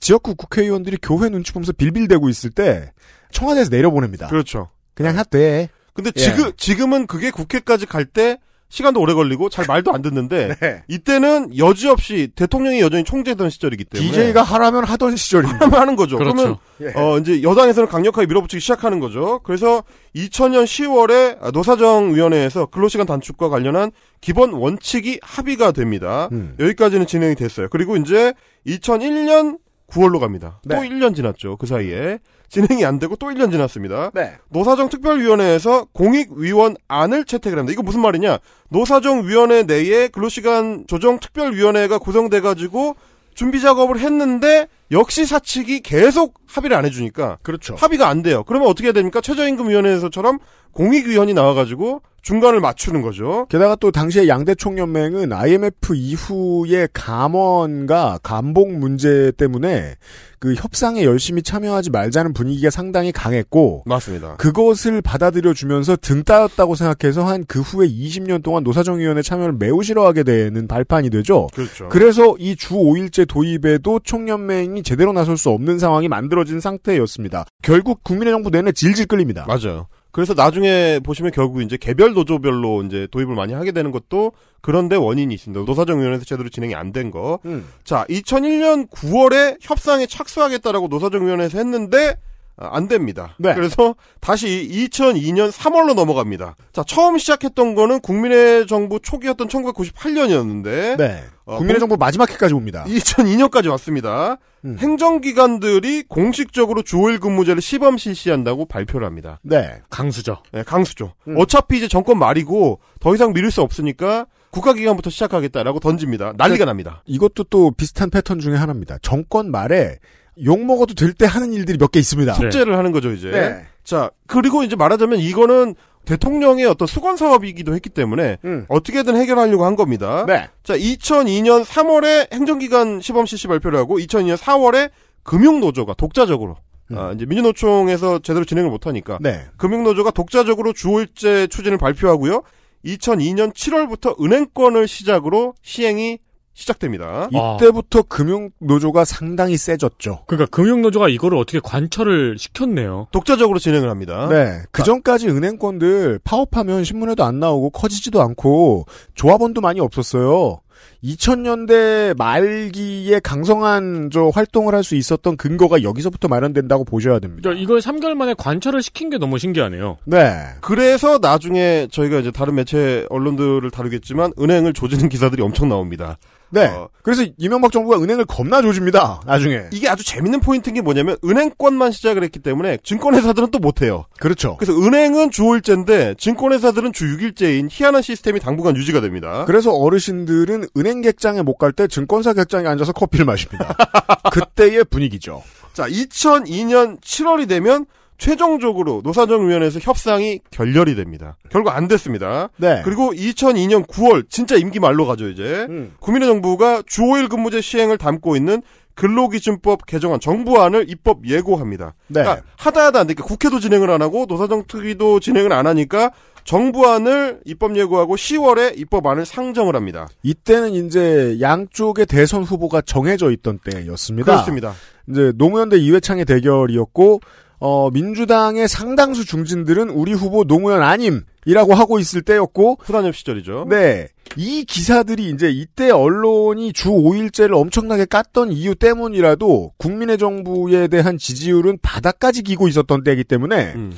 지역구 국회의원들이 교회 눈치 보면서 빌빌대고 있을 때 청와대에서 내려보냅니다. 그렇죠. 그냥 하돼 근데 예. 지금 지금은 그게 국회까지 갈때 시간도 오래 걸리고 잘 말도 안 듣는데 네. 이때는 여지없이 대통령이 여전히 총재던 시절이기 때문에 DJ가 하라면 하던 시절이니다 하면 하는 거죠. 그렇죠. 그러면 예. 어 이제 여당에서는 강력하게 밀어붙이기 시작하는 거죠. 그래서 2000년 10월에 노사정 위원회에서 근로시간 단축과 관련한 기본 원칙이 합의가 됩니다. 음. 여기까지는 진행이 됐어요. 그리고 이제 2001년 9월로 갑니다. 네. 또 1년 지났죠. 그 사이에 진행이 안 되고 또 1년 지났습니다. 네. 노사정 특별위원회에서 공익위원 안을 채택을 합니다. 이거 무슨 말이냐? 노사정 위원회 내에 근로시간 조정 특별위원회가 구성돼 가지고 준비 작업을 했는데 역시 사측이 계속 합의를 안 해주니까 그렇죠. 합의가 안 돼요. 그러면 어떻게 해야 됩니까? 최저임금위원회에서처럼 공익위원이 나와가지고 중간을 맞추는 거죠. 게다가 또 당시에 양대 총연맹은 IMF 이후에 감원과 감봉 문제 때문에 그 협상에 열심히 참여하지 말자는 분위기가 상당히 강했고 맞습니다. 그것을 받아들여 주면서 등 따였다고 생각해서 한 그 후에 20년 동안 노사정 위원회 참여를 매우 싫어하게 되는 발판이 되죠. 그렇죠. 그래서 이 주 5일제 도입에도 총연맹이 제대로 나설 수 없는 상황이 만들어진 상태였습니다. 결국 국민의 정부 내내 질질 끌립니다. 맞아요. 그래서 나중에 보시면 결국 이제 개별 노조별로 이제 도입을 많이 하게 되는 것도 그런데 원인이 있습니다. 노사정위원회에서 제대로 진행이 안 된 거. 음. 자, 2001년 9월에 협상에 착수하겠다라고 노사정위원회에서 했는데 아, 안 됩니다. 네. 그래서 다시 2002년 3월로 넘어갑니다. 자, 처음 시작했던 거는 국민의 정부 초기였던 1998년이었는데 네. 어, 국민의 정부 마지막 해까지 옵니다. 2002년까지 왔습니다. 음. 행정기관들이 공식적으로 주일 근무제를 시범 실시한다고 발표를 합니다. 네. 강수죠. 네, 강수죠. 음. 어차피 이제 정권 말이고 더 이상 미룰 수 없으니까 국가기관부터 시작하겠다라고 던집니다. 난리가 납니다. 이것도 또 비슷한 패턴 중에 하나입니다. 정권 말에 욕 먹어도 될 때 하는 일들이 몇 개 있습니다. 숙제를 네. 하는 거죠 이제. 네. 자 그리고 이제 말하자면 이거는 대통령의 어떤 수건 사업이기도 했기 때문에 음. 어떻게든 해결하려고 한 겁니다. 네. 자 2002년 3월에 행정기관 시범 실시 발표를 하고 2002년 4월에 금융노조가 독자적으로 음. 아, 이제 민주노총에서 제대로 진행을 못하니까 네. 금융노조가 독자적으로 주월제 추진을 발표하고요. 2002년 7월부터 은행권을 시작으로 시행이 시작됩니다. 아. 이때부터 아. 금융노조가 상당히 세졌죠. 그러니까 금융노조가 이거를 어떻게 관철을 시켰네요. 독자적으로 진행을 합니다. 네. 그전까지 은행권들 파업하면 신문에도 안 나오고 커지지도 않고 조합원도 많이 없었어요. 2000년대 말기에 강성한 저 활동을 할 수 있었던 근거가 여기서부터 마련된다고 보셔야 됩니다. 그러니까 이걸 3개월 만에 관철을 시킨 게 너무 신기하네요. 네. 그래서 나중에 저희가 이제 다른 매체 언론들을 다루겠지만 은행을 조지는 기사들이 엄청 나옵니다. 네. 어, 그래서 이명박 정부가 은행을 겁나 조집니다 나중에. 이게 아주 재밌는 포인트인 게 뭐냐면 은행권만 시작을 했기 때문에 증권회사들은 또 못해요. 그렇죠. 그래서 은행은 주 5일째인데 증권회사들은 주 6일째인 희한한 시스템이 당분간 유지가 됩니다. 그래서 어르신들은 은행 객장에 못 갈 때 증권사 객장에 앉아서 커피를 마십니다. 그때의 분위기죠. 자, 2002년 7월이 되면 최종적으로 노사정위원회에서 협상이 결렬이 됩니다. 결국 안 됐습니다. 네. 그리고 2002년 9월 진짜 임기 말로 가죠 이제 음. 국민의 정부가 주 5일 근무제 시행을 담고 있는 근로기준법 개정안 정부안을 입법 예고합니다. 네. 그러니까 하다 하다 안 되니까 국회도 진행을 안 하고 노사정 특위도 진행을 안 하니까 정부안을 입법 예고하고 10월에 입법안을 상정을 합니다. 이때는 이제 양쪽의 대선 후보가 정해져 있던 때였습니다. 그렇습니다. 이제 노무현 대 이회창의 대결이었고 어, 민주당의 상당수 중진들은 우리 후보 노무현 아님이라고 하고 있을 때였고 후단협 시절이죠. 네. 이 기사들이 이제 이때 언론이 주 5일째를 엄청나게 깠던 이유 때문이라도 국민의 정부에 대한 지지율은 바닥까지 기고 있었던 때이기 때문에 음.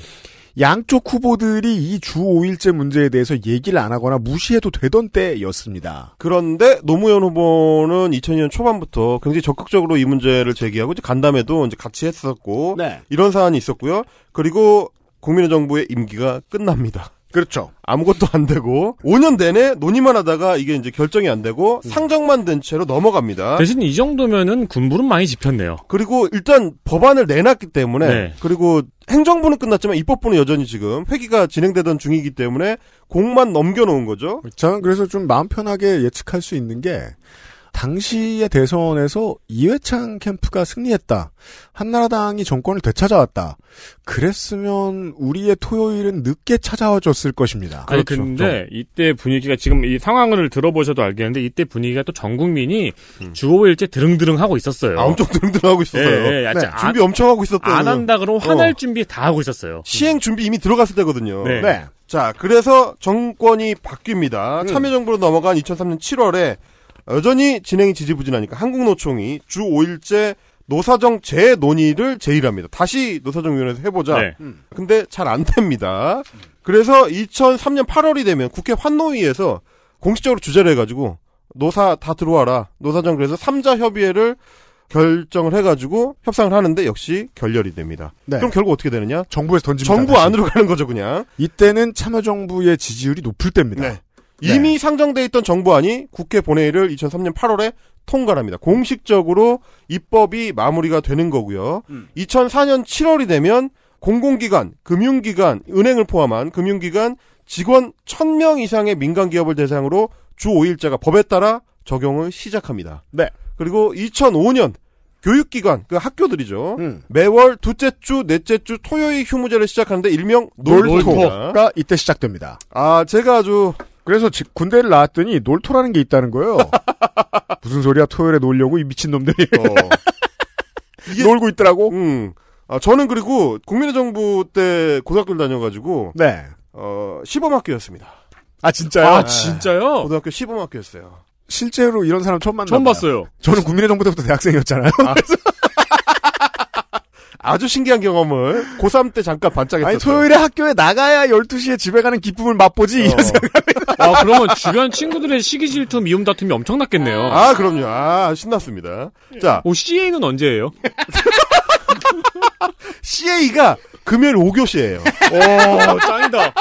양쪽 후보들이 이 주5일째 문제에 대해서 얘기를 안 하거나 무시해도 되던 때였습니다. 그런데 노무현 후보는 2002년 초반부터 굉장히 적극적으로 이 문제를 제기하고 이제 간담회도 이제 같이 했었고 네. 이런 사안이 있었고요. 그리고 국민의정부의 임기가 끝납니다. 그렇죠. 아무것도 안 되고 5년 내내 논의만 하다가 이게 이제 결정이 안 되고 음. 상정만 된 채로 넘어갑니다. 대신 이 정도면은 군부는 많이 집혔네요. 그리고 일단 법안을 내놨기 때문에 네. 그리고 행정부는 끝났지만 입법부는 여전히 지금 회기가 진행되던 중이기 때문에 공만 넘겨놓은 거죠. 저는 그래서 좀 마음 편하게 예측할 수 있는 게 당시의 대선에서 이회창 캠프가 승리했다. 한나라당이 정권을 되찾아왔다. 그랬으면 우리의 토요일은 늦게 찾아와줬을 것입니다. 아니, 그렇죠. 근데 이때 분위기가 지금 이 상황을 들어보셔도 알겠는데 이때 분위기가 또전 국민이 음. 주호일제 드릉드릉 하고 있었어요. 아, 엄청 드릉드릉 하고 있었어요. 예, 예, 네, 준비 엄청 하고 있었던. 안 한다 그러면 화날 어. 준비 다 하고 있었어요. 시행 준비 이미 들어갔을 때거든요. 네. 네. 자, 그래서 정권이 바뀝니다. 음. 참여정부로 넘어간 2003년 7월에 여전히 진행이 지지부진하니까 한국노총이 주 5일째 노사정 재논의를 제의를 합니다. 다시 노사정위원회에서 해보자. 네. 음. 근데 잘 안 됩니다. 그래서 2003년 8월이 되면 국회 환노위에서 공식적으로 주제를 해가지고 노사 다 들어와라. 노사정 그래서 3자 협의회를 결정을 해가지고 협상을 하는데 역시 결렬이 됩니다. 네. 그럼 결국 어떻게 되느냐? 정부에서 던집니다. 정부 안으로 가는 거죠, 그냥. 이때는 참여정부의 지지율이 높을 때입니다. 네. 네. 이미 네. 상정돼 있던 정부안이 국회 본회의를 2003년 8월에 통과합니다. 공식적으로 입법이 마무리가 되는 거고요. 음. 2004년 7월이 되면 공공기관, 금융기관, 은행을 포함한 금융기관 직원 1000명 이상의 민간기업을 대상으로 주 5일자가 법에 따라 적용을 시작합니다. 네. 그리고 2005년 교육기관, 그 학교들이죠. 음. 매월 둘째 주, 넷째 주 토요일 휴무제를 시작하는데 일명 놀토. 놀토가 이때 시작됩니다. 아, 제가 아주 그래서 지, 군대를 나왔더니 놀토라는 게 있다는 거예요. 무슨 소리야 토요일에 놀려고 이 미친놈들이. 어. 이게... 놀고 있더라고. 음. 아, 저는 그리고 국민의 정부 때 고등학교를 다녀가지고 네. 어, 시범학교였습니다. 아 진짜요? 아 진짜요? 네. 고등학교 시범학교였어요. 실제로 이런 사람 처음 만나. 처음 봤어요. 저는 국민의 정부 때부터 대학생이었잖아요. 아. 아주 신기한 경험을 고3 때 잠깐 반짝했었어요. 아니, 토요일에 학교에 나가야 12시에 집에 가는 기쁨을 맛보지. 어. 아, 그러면 주변 친구들의 시기 질투, 미움 다툼이 엄청났겠네요. 아, 그럼요. 아, 신났습니다. 자. 오, CA는 언제예요? CA가 금요일 5교시예요. 오, 짱이다.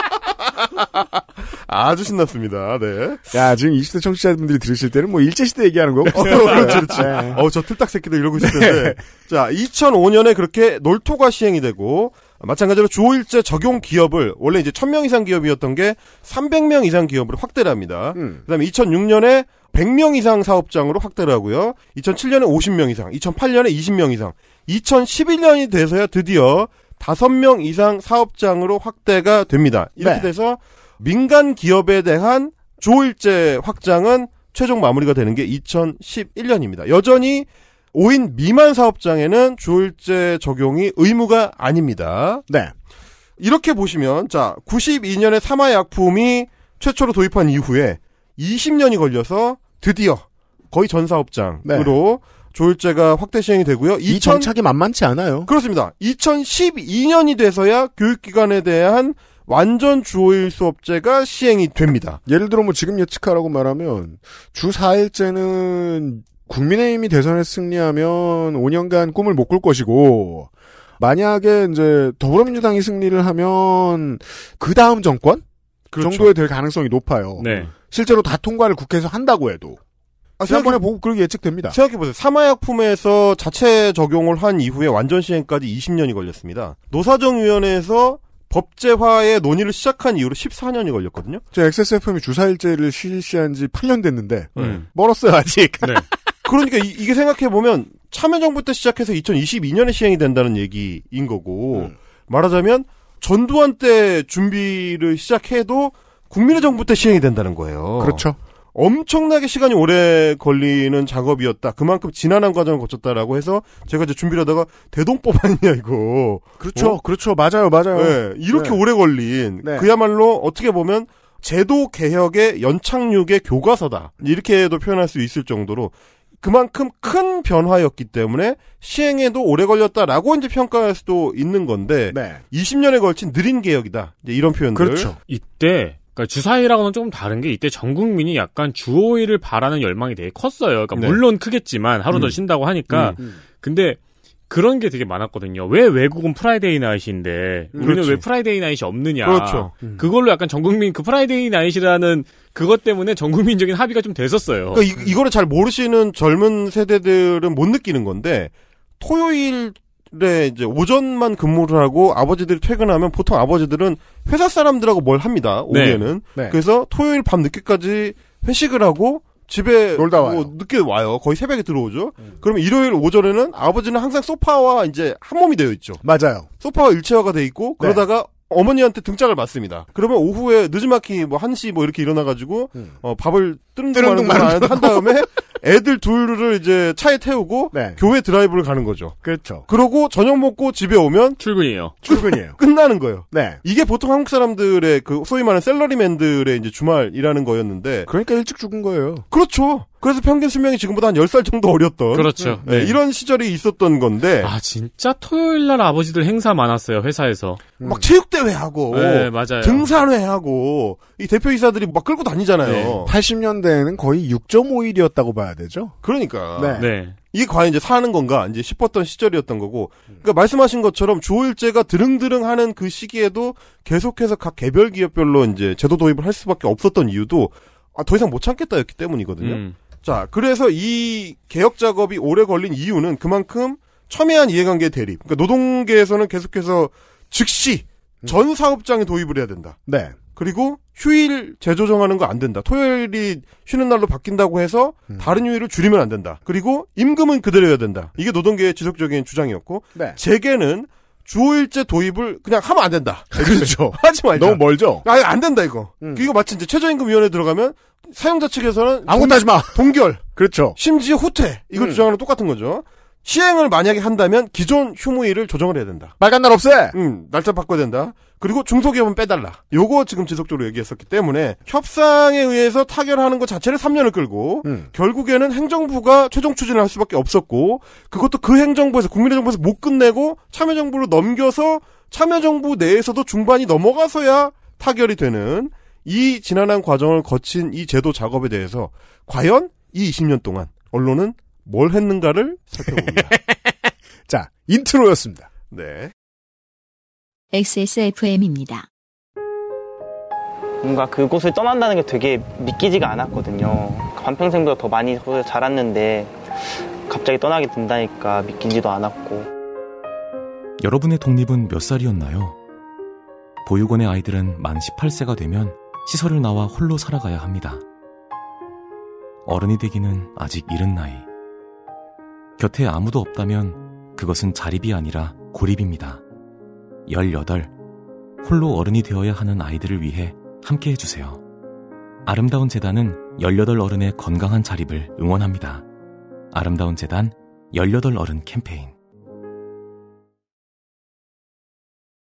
아주 신났습니다. 네. 야, 지금 20대 청취자분들이 들으실 때는 뭐 일제시대 얘기하는 거고. 어, 그렇죠그렇죠 네. 네. 어, 저 틀딱 새끼들 이러고 있을 텐데. 네. 자, 2005년에 그렇게 놀토가 시행이 되고, 마찬가지로 조일제 적용 기업을, 원래 이제 1000명 이상 기업이었던 게 300명 이상 기업으로 확대를 합니다. 음. 그 다음에 2006년에 100명 이상 사업장으로 확대를 하고요. 2007년에 50명 이상, 2008년에 20명 이상, 2011년이 돼서야 드디어 다섯 명 이상 사업장으로 확대가 됩니다. 이렇게 네. 돼서 민간 기업에 대한 조일제 확장은 최종 마무리가 되는 게 2011년입니다. 여전히 5인 미만 사업장에는 조일제 적용이 의무가 아닙니다. 네. 이렇게 보시면 자 92년에 사마약품이 최초로 도입한 이후에 20년이 걸려서 드디어 거의 전 사업장으로 네. 조율제가 확대 시행이 되고요. 2000... 정착이 만만치 않아요. 그렇습니다. 2012년이 돼서야 교육기관에 대한 완전 주호일 수업제가 시행이 됩니다. 예를 들어 뭐 지금 예측하라고 말하면 주4일제는 국민의힘이 대선에 승리하면 5년간 꿈을 못 꿀 것이고 만약에 이제 더불어민주당이 승리를 하면 그 다음 정권 그렇죠. 정도에 될 가능성이 높아요. 네. 실제로 다 통과를 국회에서 한다고 해도 아, 지난번에 보고 그렇게 예측됩니다. 생각해보세요. 사마약품에서 자체 적용을 한 이후에 완전 시행까지 20년이 걸렸습니다. 노사정위원회에서 법제화의 논의를 시작한 이후로 14년이 걸렸거든요. 제 XSFM이 주사일제를 실시한 지 8년 됐는데, 네. 음. 멀었어요, 아직. 네. 그러니까 이, 게 생각해보면 참여정부 때 시작해서 2022년에 시행이 된다는 얘기인 거고, 음. 말하자면 전두환 때 준비를 시작해도 국민의 정부 때 시행이 된다는 거예요. 그렇죠. 엄청나게 시간이 오래 걸리는 작업이었다. 그만큼 지난한 과정을 거쳤다라고 해서 제가 이제 준비를 하다가 대동법 아니냐 이거. 그렇죠. 어? 그렇죠. 맞아요. 맞아요. 네, 이렇게 네. 오래 걸린 네. 그야말로 어떻게 보면 제도 개혁의 연착륙의 교과서다. 이렇게도 표현할 수 있을 정도로 그만큼 큰 변화였기 때문에 시행에도 오래 걸렸다라고 이제 평가할 수도 있는 건데 네. 20년에 걸친 느린 개혁이다. 이제 이런 표현들. 그렇죠. 이때 그러니까 주사위라고는 조금 다른 게 이때 전 국민이 약간 주호일를 바라는 열망이 되게 컸어요. 그러니까 네. 물론 크겠지만 하루 음. 더 쉰다고 하니까. 음. 음. 근데 그런 게 되게 많았거든요. 왜 외국은 프라이데이 나잇인데 우리는 그렇지. 왜 그렇죠. 프라이데이 나잇이 없느냐. 그렇죠. 음. 그걸로 약간 전 국민 그 프라이데이 나잇이라는 그것 때문에 전 국민적인 합의가 좀 됐었어요. 그러니까 이, 이거를 잘 모르시는 젊은 세대들은 못 느끼는 건데 토요일 네, 이제 오전만 근무를 하고 아버지들이 퇴근하면 보통 아버지들은 회사 사람들하고 뭘 합니다. 네. 오후에는. 네. 네. 그래서 토요일 밤 늦게까지 회식을 하고 집에 놀다 와요. 뭐 늦게 와요. 거의 새벽에 들어오죠. 음. 그러면 일요일 오전에는 아버지는 항상 소파와 이제 한 몸이 되어 있죠. 맞아요. 소파와 일체화가 돼 있고 그러다가 네. 어머니한테 등짝을 맞습니다. 그러면 오후에 늦지막히뭐 1시 뭐 이렇게 일어나가지고 음. 어, 밥을 뜨릉둥 마릉둥 한 다음에 애들 둘을 이제 차에 태우고 네. 교회 드라이브를 가는 거죠. 그렇죠. 그러고 저녁 먹고 집에 오면 출근이에요. 출근이에요. 끝나는 거예요. 네. 이게 보통 한국 사람들의 그 소위 말하는 셀러리맨들의 이제 주말 이라는 거였는데 그러니까 일찍 죽은 거예요. 그렇죠. 그래서 평균 수명이 지금보다 한 10살 정도 어렸던. 그렇죠. 네, 네. 이런 시절이 있었던 건데. 아, 진짜 토요일 날 아버지들 행사 많았어요, 회사에서. 음. 막 체육대회 하고. 네, 맞아요. 등산회 하고. 이 대표이사들이 막 끌고 다니잖아요. 네. 80년대에는 거의 6.5일이었다고 봐야 되죠? 그러니까. 네. 네. 이게 과연 이제 사는 건가 이제 싶었던 시절이었던 거고 그러니까 말씀하신 것처럼 조일제가 드릉드릉하는 그 시기에도 계속해서 각 개별 기업별로 이제 제도 도입을 할 수밖에 없었던 이유도 아, 더 이상 못 참겠다였기 때문이거든요. 음. 자, 그래서 이 개혁 작업이 오래 걸린 이유는 그만큼 첨예한 이해관계 대립. 그러니까 노동계에서는 계속해서 즉시 음. 전 사업장에 도입을 해야 된다. 네. 그리고 휴일 재조정하는 거 안 된다. 토요일이 쉬는 날로 바뀐다고 해서 음. 다른 휴일을 줄이면 안 된다. 그리고 임금은 그대로여야 된다. 이게 노동계의 지속적인 주장이었고 네. 재계는 주5일제 도입을 그냥 하면 안 된다. 그렇죠. 하지 말자. 너무 멀죠. 아예 안 된다 이거. 음. 이거 마치 이제 최저임금위원회 들어가면 사용자 측에서는 아무것도 하지 마. 동결. 그렇죠. 심지어 후퇴. 이거 음. 주장하는 똑같은 거죠. 시행을 만약에 한다면 기존 휴무일을 조정을 해야 된다. 빨간 날 없애. 음, 날짜 바꿔야 된다. 그리고 중소기업은 빼달라. 요거 지금 지속적으로 얘기했었기 때문에 협상에 의해서 타결하는 것 자체를 3년을 끌고 음. 결국에는 행정부가 최종 추진을 할 수밖에 없었고 그것도 그 행정부에서 국민의 정부에서 못 끝내고 참여정부로 넘겨서 참여정부 내에서도 중반이 넘어가서야 타결이 되는 이 지난한 과정을 거친 이 제도 작업에 대해서 과연 이 20년 동안 언론은 뭘 했는가를 살펴봅니다. 자, 인트로였습니다. 네. XSFM입니다. 뭔가 그곳을 떠난다는 게 되게 믿기지가 않았거든요. 반평생보다 더 많이 자랐는데 갑자기 떠나게 된다니까 믿기지도 않았고. 여러분의 독립은 몇 살이었나요? 보육원의 아이들은 만 18세가 되면 시설을 나와 홀로 살아가야 합니다. 어른이 되기는 아직 이른 나이. 곁에 아무도 없다면 그것은 자립이 아니라 고립입니다. 18. 홀로 어른이 되어야 하는 아이들을 위해 함께 해주세요. 아름다운 재단은 18 어른의 건강한 자립을 응원합니다. 아름다운 재단 18 어른 캠페인.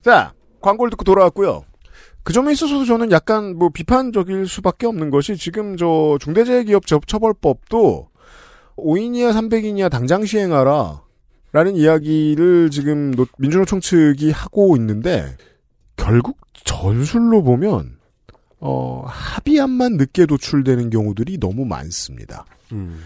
자, 광고를 듣고 돌아왔고요. 그 점에 있어서도 저는 약간 뭐 비판적일 수밖에 없는 것이 지금 저 중대재해기업 처벌법도 5인 이하 300인 이하 당장 시행하라 라는 이야기를 지금 민주노총 측이 하고 있는데 결국 전술로 보면 어, 합의안만 늦게 도출되는 경우들이 너무 많습니다. 음.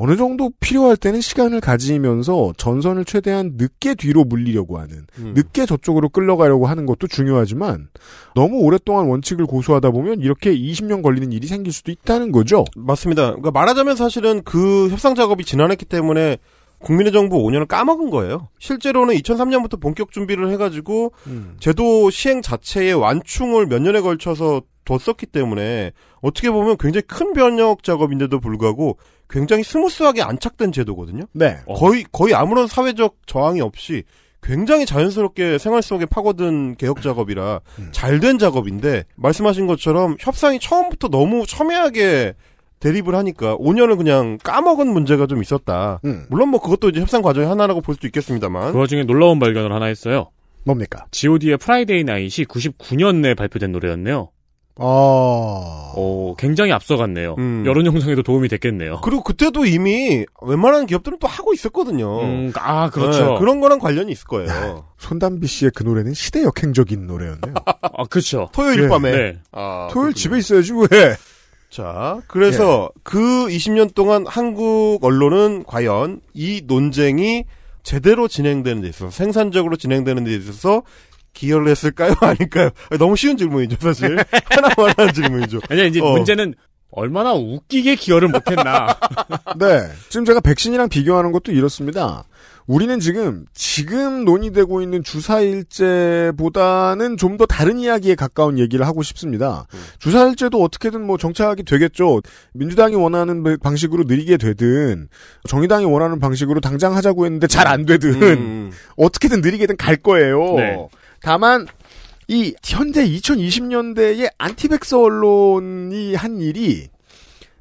어느 정도 필요할 때는 시간을 가지면서 전선을 최대한 늦게 뒤로 물리려고 하는, 음. 늦게 저쪽으로 끌려가려고 하는 것도 중요하지만 너무 오랫동안 원칙을 고수하다 보면 이렇게 20년 걸리는 일이 생길 수도 있다는 거죠. 맞습니다. 그러니까 말하자면 사실은 그 협상 작업이 지난했기 때문에 국민의 정부 5년을 까먹은 거예요. 실제로는 2003년부터 본격 준비를 해가지고 음. 제도 시행 자체의 완충을 몇 년에 걸쳐서 뒀었기 때문에 어떻게 보면 굉장히 큰 변혁 작업인데도 불구하고 굉장히 스무스하게 안착된 제도거든요. 네. 어. 거의 거의 아무런 사회적 저항이 없이 굉장히 자연스럽게 생활 속에 파고든 개혁 작업이라 음. 잘된 작업인데 말씀하신 것처럼 협상이 처음부터 너무 첨예하게 대립을 하니까 5년을 그냥 까먹은 문제가 좀 있었다. 음. 물론 뭐 그것도 이제 협상 과정의 하나라고 볼 수도 있겠습니다만. 그 와중에 놀라운 발견을 하나 했어요. 뭡니까? G.O.D의 프라이데이 나잇이 99년에 발표된 노래였네요. 아. 어, 굉장히 앞서갔네요. 음. 여론 형성에도 도움이 됐겠네요. 그리고 그때도 이미 웬만한 기업들은 또 하고 있었거든요. 음, 아, 그렇죠. 네, 그런 거랑 관련이 있을 거예요. 네. 손담비 씨의 그 노래는 시대 역행적인 노래였네요. 아, 그렇죠. 토요일 예. 밤에. 네. 아, 토요일 그렇군요. 집에 있어야지 왜? 자, 그래서 예. 그 20년 동안 한국 언론은 과연 이 논쟁이 제대로 진행되는 데 있어서 생산적으로 진행되는 데 있어서 기여를 했을까요? 아닐까요? 너무 쉬운 질문이죠, 사실. 하나만 하는 질문이죠. 아니, 이제 어. 문제는 얼마나 웃기게 기여를 못했나. 네. 지금 제가 백신이랑 비교하는 것도 이렇습니다. 우리는 지금, 지금 논의되고 있는 주사일제보다는 좀 더 다른 이야기에 가까운 얘기를 하고 싶습니다. 음. 주사일제도 어떻게든 뭐 정착이 되겠죠. 민주당이 원하는 방식으로 느리게 되든, 정의당이 원하는 방식으로 당장 하자고 했는데 잘 안 되든, 음. 음, 음. 어떻게든 느리게든 갈 거예요. 네. 다만 이 현재 2020년대의 안티백서 언론이 한 일이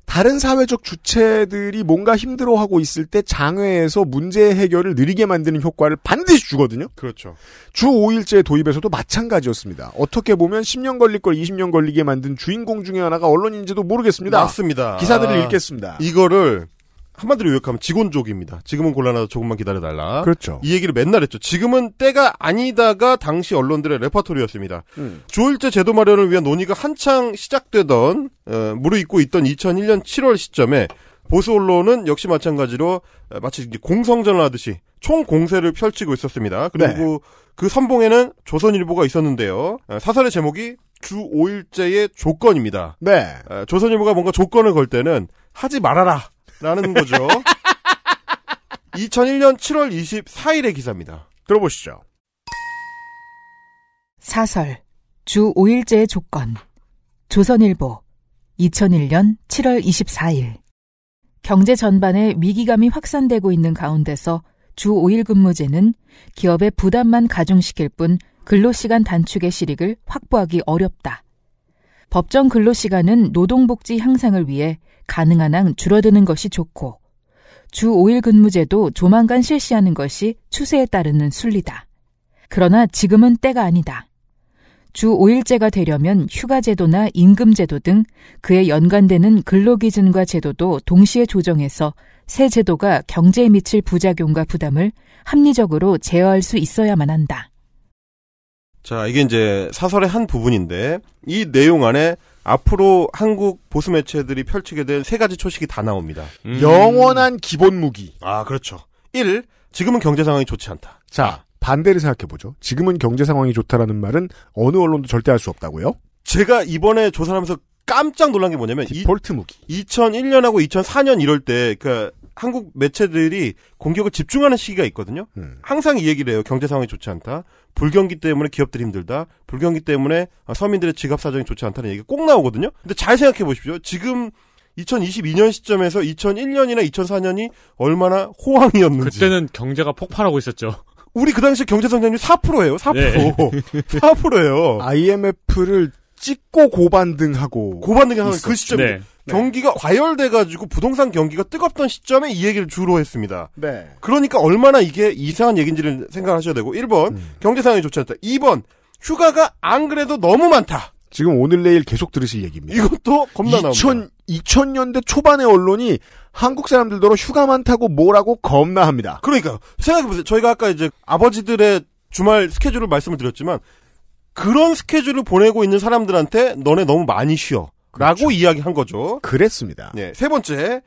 다른 사회적 주체들이 뭔가 힘들어하고 있을 때 장외에서 문제 해결을 느리게 만드는 효과를 반드시 주거든요. 그렇죠. 주 5일제 도입에서도 마찬가지였습니다. 어떻게 보면 10년 걸릴 걸 20년 걸리게 만든 주인공 중에 하나가 언론인지도 모르겠습니다. 맞습니다. 기사들을 아, 읽겠습니다. 이거를 한마디로 요약하면 직원족입니다. 지금은 곤란하다 조금만 기다려달라. 그렇죠. 이 얘기를 맨날 했죠. 지금은 때가 아니다가 당시 언론들의 레퍼토리였습니다. 음. 조일제 제도 마련을 위한 논의가 한창 시작되던 어, 무르익고 있던 2001년 7월 시점에 보수 언론은 역시 마찬가지로 어, 마치 공성전을 하듯이 총 공세를 펼치고 있었습니다. 그리고 네. 그 선봉에는 조선일보가 있었는데요. 어, 사설의 제목이 주 5일제의 조건입니다. 네. 어, 조선일보가 뭔가 조건을 걸 때는 하지 말아라. 라는 거죠. 2001년 7월 24일의 기사입니다. 들어보시죠. 사설 주 5일제의 조건 조선일보 2001년 7월 24일 경제 전반에 위기감이 확산되고 있는 가운데서 주 5일 근무제는 기업의 부담만 가중시킬 뿐 근로시간 단축의 실익을 확보하기 어렵다. 법정 근로시간은 노동복지 향상을 위해 가능한 한 줄어드는 것이 좋고 주 5일 근무제도 조만간 실시하는 것이 추세에 따르는 순리다. 그러나 지금은 때가 아니다. 주 5일제가 되려면 휴가제도나 임금제도 등 그에 연관되는 근로기준과 제도도 동시에 조정해서 새 제도가 경제에 미칠 부작용과 부담을 합리적으로 제어할 수 있어야만 한다. 자, 이게 이제 사설의 한 부분인데 이 내용 안에 앞으로 한국 보수 매체들이 펼치게 될 세 가지 초식이 다 나옵니다. 음. 영원한 기본 무기. 아, 그렇죠. 1. 지금은 경제 상황이 좋지 않다. 자, 반대를 생각해보죠. 지금은 경제 상황이 좋다라는 말은 어느 언론도 절대 할 수 없다고요? 제가 이번에 조사하면서 깜짝 놀란 게 뭐냐면 디폴트 무기. 2001년하고 2004년 이럴 때, 그 한국 매체들이 공격을 집중하는 시기가 있거든요. 음. 항상 이 얘기를 해요. 경제 상황이 좋지 않다. 불경기 때문에 기업들이 힘들다. 불경기 때문에 어, 서민들의 지갑 사정이 좋지 않다는 얘기가 꼭 나오거든요. 근데 잘 생각해 보십시오. 지금 2022년 시점에서 2001년이나 2004년이 얼마나 호황이었는지. 그때는 경제가 폭발하고 있었죠. 우리 그 당시 경제 성장률 4%예요. 4%. 네. 4%예요. IMF를 찍고 고반등하고 고반등하는 그 시점에 네. 네. 경기가 과열돼가지고 부동산 경기가 뜨겁던 시점에 이 얘기를 주로 했습니다. 네. 그러니까 얼마나 이게 이상한 얘기인지를 생각하셔야 되고 1번 음. 경제 상황이 좋지 않다. 2번 휴가가 안 그래도 너무 많다. 지금 오늘 내일 계속 들으실 얘기입니다. 이것도 겁나 2000, 나옵니다. 2000년대 초반의 언론이 한국 사람들더러 휴가 많다고 뭐라고 겁나 합니다. 그러니까 생각해보세요. 저희가 아까 이제 아버지들의 주말 스케줄을 말씀을 드렸지만 그런 스케줄을 보내고 있는 사람들한테 너네 너무 많이 쉬어. 그렇죠. 라고 이야기한 거죠. 그랬습니다. 네, 세 번째.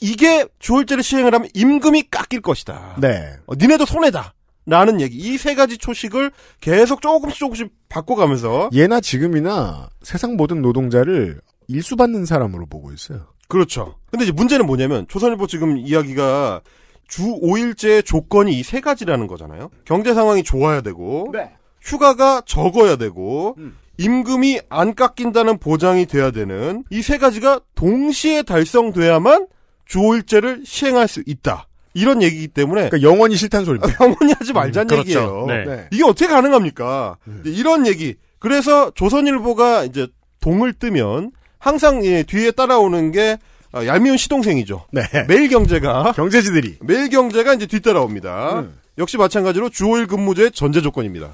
이게 주월제를 시행을 하면 임금이 깎일 것이다. 네. 어, 니네도 손해다. 라는 얘기. 이 세 가지 초식을 계속 조금씩 조금씩 바꿔가면서 예나 지금이나 세상 모든 노동자를 일수 받는 사람으로 보고 있어요. 그렇죠. 근데 이제 문제는 뭐냐면 조선일보 지금 이야기가 주 5일제 조건이 이 세 가지라는 거잖아요. 경제 상황이 좋아야 되고 네. 휴가가 적어야 되고 음. 임금이 안 깎인다는 보장이 돼야 되는 이 세 가지가 동시에 달성돼야만 조일제를 시행할 수 있다. 이런 얘기이기 때문에 그러니까 영원히 싫다는 소리입니다. 영원히 하지 말자는 음, 그렇죠. 얘기예요. 네. 네. 이게 어떻게 가능합니까? 음. 이런 얘기. 그래서 조선일보가 이제 동을 뜨면 항상 예, 뒤에 따라오는 게 아, 얄미운 시동생이죠. 네. 매일경제가 경제지들이 매일경제가 이제 뒤따라옵니다. 음. 역시 마찬가지로 주오일 근무제 전제 조건입니다.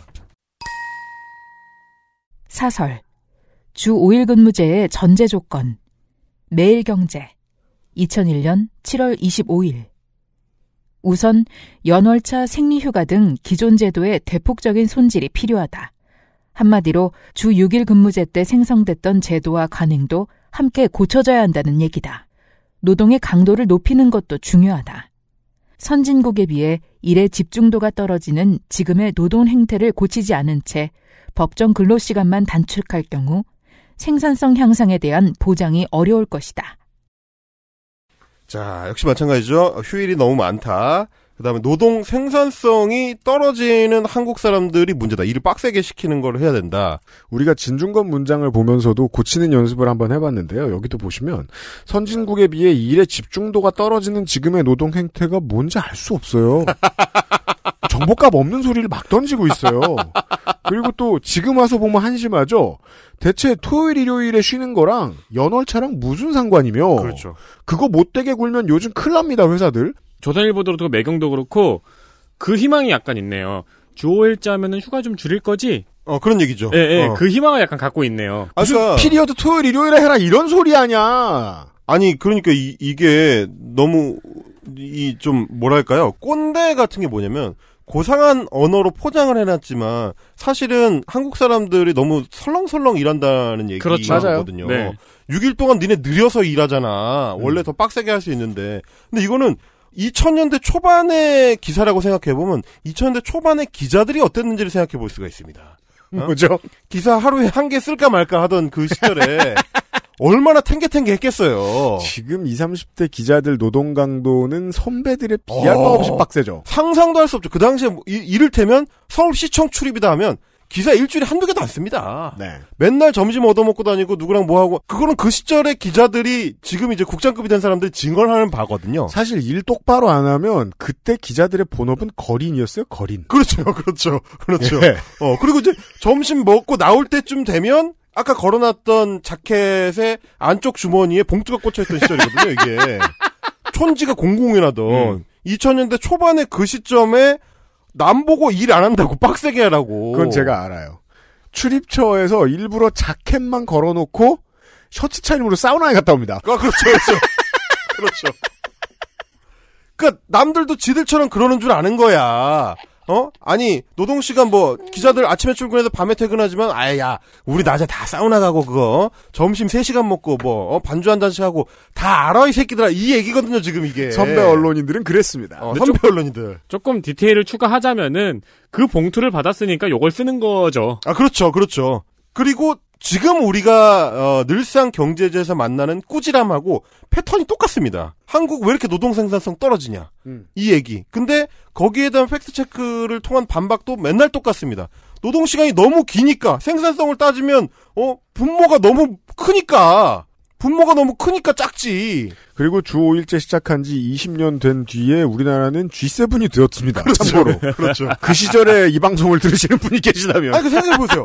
사설, 주 5일 근무제의 전제 조건, 매일경제, 2001년 7월 25일. 우선 연월차 생리휴가 등 기존 제도의 대폭적인 손질이 필요하다. 한마디로 주 6일 근무제 때 생성됐던 제도와 관행도 함께 고쳐져야 한다는 얘기다. 노동의 강도를 높이는 것도 중요하다. 선진국에 비해 일의 집중도가 떨어지는 지금의 노동 행태를 고치지 않은 채 법정 근로시간만 단축할 경우 생산성 향상에 대한 보장이 어려울 것이다. 자, 역시 마찬가지죠. 휴일이 너무 많다. 그 다음에 노동 생산성이 떨어지는 한국 사람들이 문제다. 일을 빡세게 시키는 걸 해야 된다. 우리가 진중권 문장을 보면서도 고치는 연습을 한번 해봤는데요. 여기도 보시면 선진국에 비해 일의 집중도가 떨어지는 지금의 노동 행태가 뭔지 알 수 없어요. 정보값 없는 소리를 막 던지고 있어요. 그리고 또 지금 와서 보면 한심하죠. 대체 토요일 일요일에 쉬는 거랑 연월차랑 무슨 상관이며? 그렇죠. 그거 못되게 굴면 요즘 큰일 납니다 회사들. 조선일보도 그렇고 매경도 그렇고 그 희망이 약간 있네요. 주 5일자 면은 휴가 좀 줄일 거지? 어 그런 얘기죠. 예, 예. 어. 그 희망을 약간 갖고 있네요. 아, 그러니까... 피리어드 토요일 일요일에 해라 이런 소리 아니야. 아니 그러니까 이, 이게 너무 이 좀 뭐랄까요 꼰대 같은 게 뭐냐면 고상한 언어로 포장을 해놨지만 사실은 한국 사람들이 너무 설렁설렁 일한다는 얘기거든요. 그렇죠. 네. 6일 동안 니네 느려서 일하잖아. 음. 원래 더 빡세게 할 수 있는데. 근데 이거는 2000년대 초반의 기사라고 생각해보면 2000년대 초반의 기자들이 어땠는지를 생각해볼 수가 있습니다. 어? 뭐죠? 기사 하루에 한 개 쓸까 말까 하던 그 시절에 얼마나 탱게탱게 했겠어요. 지금 20, 30대 기자들 노동 강도는 선배들의 비할 바 없이 어. 빡세죠. 상상도 할 수 없죠. 그 당시에 뭐, 이, 를테면 서울시청 출입이다 하면 기사 일주일에 한두 개도 안 씁니다. 네. 맨날 점심 얻어먹고 다니고 누구랑 뭐하고 그거는 그 시절의 기자들이 지금 이제 국장급이 된 사람들이 증언하는 바거든요. 사실 일 똑바로 안 하면 그때 기자들의 본업은 거린이었어요. 거린. 그렇죠. 그렇죠. 그렇죠. 예. 어, 그리고 이제 점심 먹고 나올 때쯤 되면 아까 걸어놨던 자켓의 안쪽 주머니에 봉투가 꽂혀있던 시절이거든요, 이게. 촌지가 공공이라던 음. 2000년대 초반에그 시점에 남 보고 일 안 한다고 빡세게 하라고. 그건 제가 알아요. 출입처에서 일부러 자켓만 걸어놓고 셔츠 차림으로 사우나에 갔다 옵니다. 아, 그렇죠, 그렇죠. 그렇죠. 그니까 남들도 지들처럼 그러는 줄 아는 거야. 어? 아니, 노동시간 뭐, 기자들 아침에 출근해서 밤에 퇴근하지만, 아이, 야, 우리 낮에 다 사우나 가고, 그거, 어? 점심 3시간 먹고, 뭐, 어? 반주 한 잔씩 하고, 다 알아, 이 새끼들아. 이 얘기거든요, 지금 이게. 선배 언론인들은 그랬습니다. 어, 선배 조, 언론인들. 조금 디테일을 추가하자면은, 그 봉투를 받았으니까 요걸 쓰는 거죠. 아, 그렇죠, 그렇죠. 그리고 지금 우리가 어, 늘상 경제제에서 만나는 꾸지람하고 패턴이 똑같습니다. 한국 왜 이렇게 노동 생산성 떨어지냐 음. 이 얘기. 근데 거기에 대한 팩트 체크를 통한 반박도 맨날 똑같습니다. 노동 시간이 너무 기니까 생산성을 따지면 어 분모가 너무 크니까 분모가 너무 크니까 작지. 그리고 주 5일째 시작한 지 20년 된 뒤에 우리나라는 G7이 되었습니다. 그렇죠. 참고로. 그렇죠. 그 시절에 이 방송을 들으시는 분이 계시다면. 아니, 그 생각해보세요.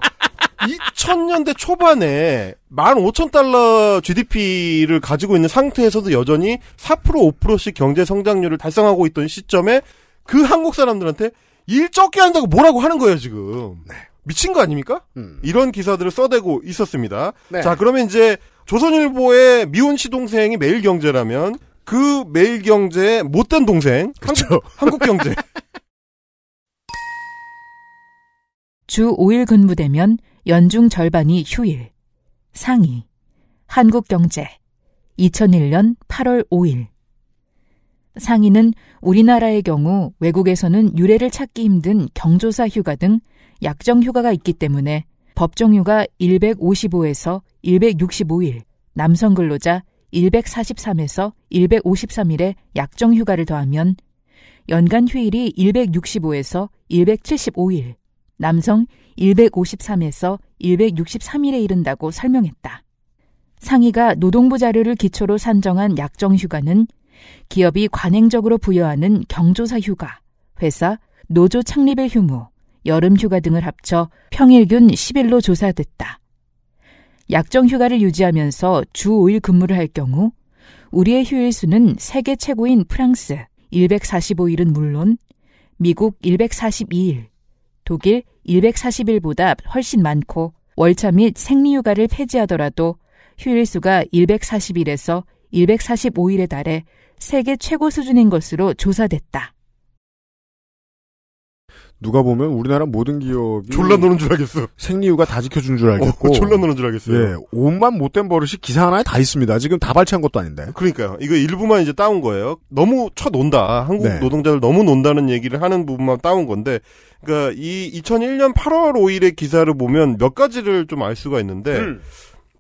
2000년대 초반에 15,000달러 GDP를 가지고 있는 상태에서도 여전히 4% 5%씩 경제 성장률을 달성하고 있던 시점에 그 한국 사람들한테 일 적게 한다고 뭐라고 하는 거예요, 지금. 네. 미친 거 아닙니까? 음. 이런 기사들을 써대고 있었습니다. 네. 자, 그러면 이제 조선일보의 미혼 시동생이 매일경제라면 그 매일경제의 못된 동생 그렇죠. 한국, 한국경제 주 5일 근무되면 연중 절반이 휴일 상의 한국경제 2001년 8월 5일 상의는 우리나라의 경우 외국에서는 유례를 찾기 힘든 경조사 휴가 등 약정 휴가가 있기 때문에 법정 휴가 155에서 165일, 남성 근로자 143에서 153일의 약정 휴가를 더하면 연간 휴일이 165에서 175일, 남성 153에서 163일에 이른다고 설명했다. 상의가 노동부 자료를 기초로 산정한 약정 휴가는 기업이 관행적으로 부여하는 경조사 휴가, 회사, 노조 창립의 휴무, 여름 휴가 등을 합쳐 평일균 10일로 조사됐다. 약정 휴가를 유지하면서 주 5일 근무를 할 경우 우리의 휴일수는 세계 최고인 프랑스 145일은 물론 미국 142일, 독일 141보다 훨씬 많고 월차 및 생리휴가를 폐지하더라도 휴일수가 140일에서 145일에 달해 세계 최고 수준인 것으로 조사됐다. 누가 보면 우리나라 모든 기업이 졸라 노는 줄 알겠어. 생리유가 다 지켜준 줄 알겠고 어, 졸라 노는 줄 알겠어요. 예, 옷만 못된 버릇이 기사 하나에 다 있습니다. 지금 다 발췌한 것도 아닌데. 그러니까요. 이거 일부만 이제 따온 거예요. 너무 쳐 논다. 한국 네. 노동자들 너무 논다는 얘기를 하는 부분만 따온 건데, 그러니까 이 2001년 8월 5일의 기사를 보면 몇 가지를 좀 알 수가 있는데. 음.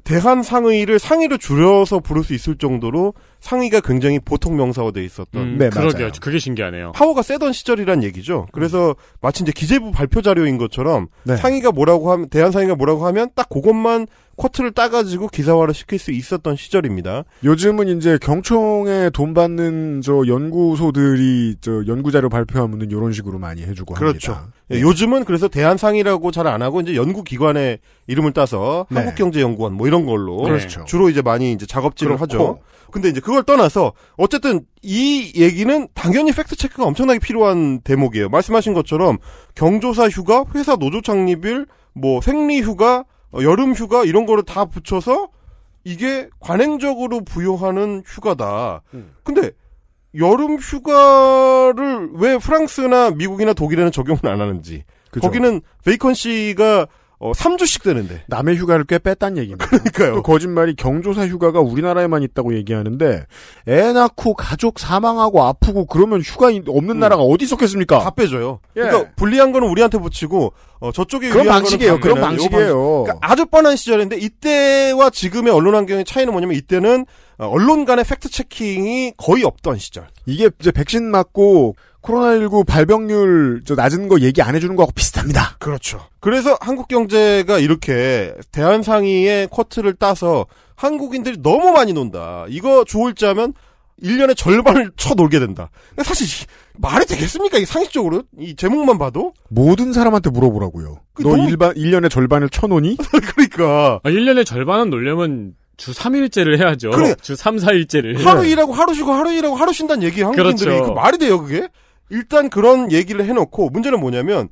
대한 상의를 상의로 줄여서 부를 수 있을 정도로 상위가 굉장히 보통 명사화 돼 있었던. 음, 네, 그러게요. 맞아요. 그게 신기하네요. 파워가 세던 시절이란 얘기죠. 그래서 음. 마치 이제 기재부 발표 자료인 것처럼 네. 상위가 뭐라고 하면 대한 상위가 뭐라고 하면 딱 그것만 쿼트를 따가지고 기사화를 시킬 수 있었던 시절입니다. 요즘은 이제 경총에 돈 받는 저 연구소들이 저 연구자료 발표하면은 요런 식으로 많이 해주고 그렇죠. 합니다. 예, 네. 요즘은 그래서 대한상이라고 잘 안 하고 이제 연구기관의 이름을 따서 네. 한국경제연구원 뭐 이런 걸로 그렇죠. 주로 이제 많이 이제 작업질을 그렇고, 하죠. 근데 이제 그걸 떠나서 어쨌든 이 얘기는 당연히 팩트 체크가 엄청나게 필요한 대목이에요. 말씀하신 것처럼 경조사 휴가, 회사 노조 창립일, 뭐 생리 휴가, 어, 여름 휴가 이런 거를 다 붙여서 이게 관행적으로 부여하는 휴가다. 음. 근데 여름 휴가를 왜 프랑스나 미국이나 독일에는 적용을 안 하는지. 그죠. 거기는 베이컨 씨가 어, 3주씩 되는데. 남의 휴가를 꽤 뺐단 얘기입니다. 그러니까요. 그 거짓말이 경조사 휴가가 우리나라에만 있다고 얘기하는데 애 낳고 가족 사망하고 아프고 그러면 휴가 없는 음. 나라가 어디 있었겠습니까? 다 빼줘요. 예. 그러니까 불리한 거는 우리한테 붙이고 어, 저쪽에 그런 방식이에요. 그런 방식이에요. 그러니까 아주 뻔한 시절인데 이때와 지금의 언론 환경의 차이는 뭐냐면 이때는 어, 언론 간의 팩트 체킹이 거의 없던 시절. 이게 이제 백신 맞고 코로나19 발병률 저 낮은 거 얘기 안 해주는 거하고 비슷합니다. 그렇죠. 그래서 한국 경제가 이렇게 대한 상의의 쿼트를 따서 한국인들이 너무 많이 논다. 이거 좋을지 하면 1년의 절반을 쳐 놀게 된다. 사실 말이 되겠습니까? 이 상식적으로 이 제목만 봐도 모든 사람한테 물어보라고요. 그너 일반 1년의 절반을 쳐놓니 그러니까 아, 1년의 절반은 놀려면 주 3일째를 해야죠. 그래. 주 3, 4일째를. 하루 일하고 하루 쉬고 하루 일하고 하루 쉰다는 얘기 한국인들이 그렇죠. 그 말이 돼요, 그게? 일단 그런 얘기를 해놓고 문제는 뭐냐면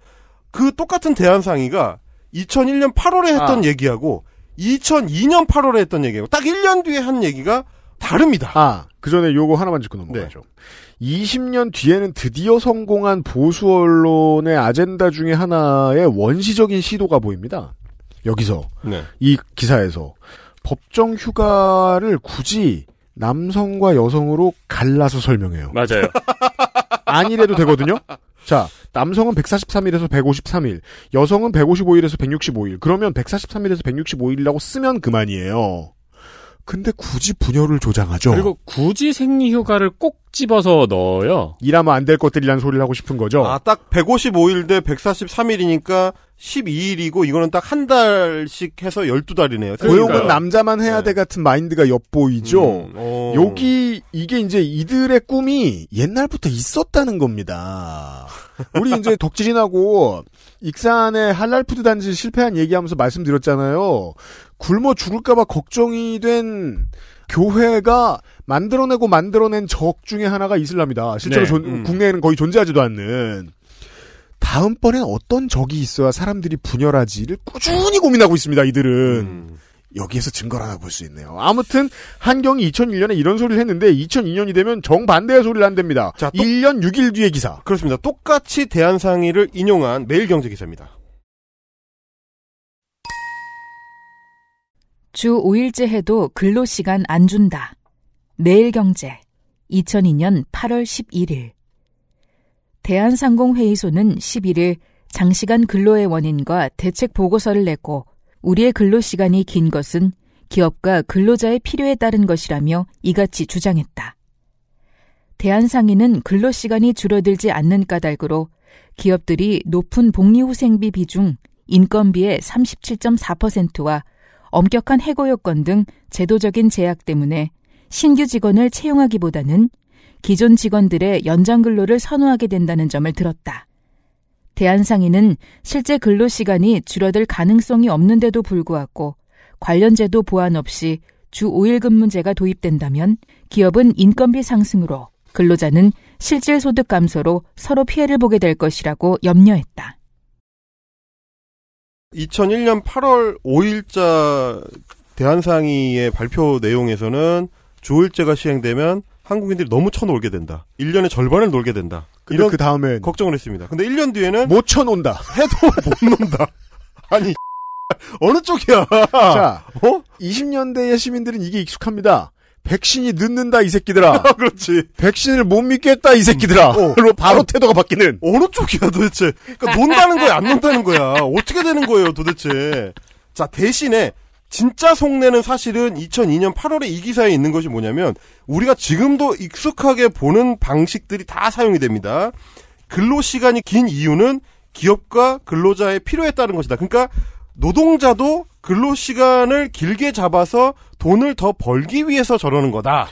그 똑같은 대안 상의가 2001년 8월에 아. 했던 아. 얘기하고 2002년 8월에 했던 얘기하고 딱 1년 뒤에 한 얘기가 다릅니다. 아, 그 전에 요거 하나만 짚고 넘어가죠. 네. 20년 뒤에는 드디어 성공한 보수 언론의 아젠다 중에 하나의 원시적인 시도가 보입니다. 여기서 네. 이 기사에서 법정 휴가를 굳이 남성과 여성으로 갈라서 설명해요. 맞아요. 아니래도 되거든요. 자, 남성은 143일에서 153일, 여성은 155일에서 165일. 그러면 143일에서 165일이라고 쓰면 그만이에요. 근데 굳이 분열을 조장하죠. 그리고 굳이 생리휴가를 꼭 집어서 넣어요. 일하면 안 될 것들이란 소리를 하고 싶은 거죠. 아, 딱 155일 대 143일이니까 12일이고 이거는 딱 한 달씩 해서 12달이네요. 고용은 남자만 해야 네. 돼 같은 마인드가 엿보이죠. 음, 어. 여기 이게 이제 이들의 꿈이 옛날부터 있었다는 겁니다. 우리 이제 덕질이나고 익산의 할랄푸드 단지 실패한 얘기하면서 말씀드렸잖아요. 굶어 죽을까봐 걱정이 된 교회가 만들어내고 만들어낸 적 중에 하나가 이슬람이다. 실제로 네, 존, 음. 국내에는 거의 존재하지도 않는. 다음번엔 어떤 적이 있어야 사람들이 분열하지를 꾸준히 고민하고 있습니다, 이들은. 음. 여기에서 증거를 하나 볼 수 있네요. 아무튼 한경이 2001년에 이런 소리를 했는데 2002년이 되면 정반대의 소리를 한답니다. 자, 1년 6일 뒤의 기사. 그렇습니다. 똑같이 대한상의를 인용한 매일경제 기사입니다. 주 5일째 해도 근로시간 안 준다. 내일경제 2002년 8월 11일 대한상공회의소는 11일 장시간 근로의 원인과 대책 보고서를 냈고 우리의 근로시간이 긴 것은 기업과 근로자의 필요에 따른 것이라며 이같이 주장했다. 대한상인은 근로시간이 줄어들지 않는 까닭으로 기업들이 높은 복리후생비 비중 인건비의 37.4%와 엄격한 해고 요건 등 제도적인 제약 때문에 신규 직원을 채용하기보다는 기존 직원들의 연장 근로를 선호하게 된다는 점을 들었다. 대한상인은 실제 근로 시간이 줄어들 가능성이 없는데도 불구하고 관련 제도 보완 없이 주 5일 근무제가 도입된다면 기업은 인건비 상승으로 근로자는 실질 소득 감소로 서로 피해를 보게 될 것이라고 염려했다. 2001년 8월 5일자 대한상의의 발표 내용에서는 주일제가 시행되면 한국인들이 너무 쳐놀게 된다. 1년의 절반을 놀게 된다. 이런 그 다음에 걱정을 했습니다. 근데 1년 뒤에는 못 쳐논다. 해도 못 논다. 아니 어느 쪽이야? 자, 어? 20년대의 시민들은 이게 익숙합니다. 백신이 늦는다 이 새끼들아. 그렇지. 백신을 못 믿겠다 이 새끼들아. 음, 어. 바로 태도가 바뀌는. 어느 쪽이야 도대체. 그러니까 논다는 거야 안 논다는 거야. 어떻게 되는 거예요 도대체. 자 대신에 진짜 속내는 사실은 2002년 8월에 이 기사에 있는 것이 뭐냐면 우리가 지금도 익숙하게 보는 방식들이 다 사용이 됩니다. 근로 시간이 긴 이유는 기업과 근로자의 필요에 따른 것이다. 그러니까 노동자도 근로 시간을 길게 잡아서 돈을 더 벌기 위해서 저러는 거다.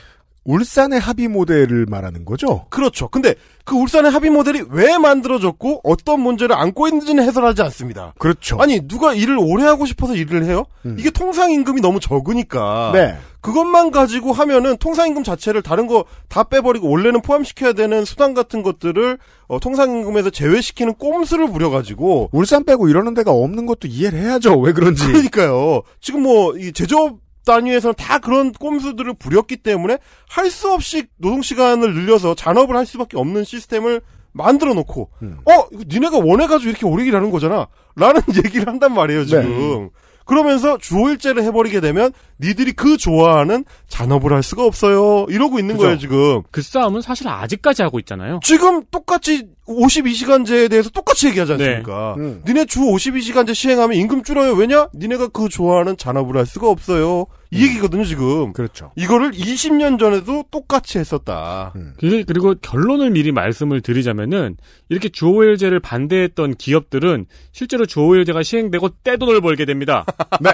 울산의 합의 모델을 말하는 거죠? 그렇죠. 근데 그 울산의 합의 모델이 왜 만들어졌고 어떤 문제를 안고 있는지는 해설하지 않습니다. 그렇죠. 아니, 누가 일을 오래 하고 싶어서 일을 해요? 음. 이게 통상임금이 너무 적으니까. 네. 그것만 가지고 하면은 통상임금 자체를 다른 거 다 빼버리고 원래는 포함시켜야 되는 수당 같은 것들을 어, 통상임금에서 제외시키는 꼼수를 부려가지고 울산 빼고 이러는 데가 없는 것도 이해를 해야죠. 왜 그런지. 그러니까요. 지금 뭐 이 제조업 단위에서는 다 그런 꼼수들을 부렸기 때문에 할 수 없이 노동 시간을 늘려서 잔업을 할 수밖에 없는 시스템을 만들어 놓고 음. 어 이거 니네가 원해가지고 이렇게 오래 일하는 거잖아 라는 얘기를 한단 말이에요 지금 네. 그러면서 주 5일제를 해버리게 되면 니들이 그 좋아하는 잔업을 할 수가 없어요. 이러고 있는 그죠? 거예요, 지금. 그 싸움은 사실 아직까지 하고 있잖아요. 지금 똑같이 52시간제에 대해서 똑같이 얘기하지 않습니까? 네. 음. 니네 주 52시간제 시행하면 임금 줄어요. 왜냐? 니네가 그 좋아하는 잔업을 할 수가 없어요. 이 음. 얘기거든요, 지금. 그렇죠. 이거를 20년 전에도 똑같이 했었다. 음. 그, 그리고 결론을 미리 말씀을 드리자면은, 이렇게 주 5일제를 반대했던 기업들은 실제로 주 5일제가 시행되고 떼돈을 벌게 됩니다. 네.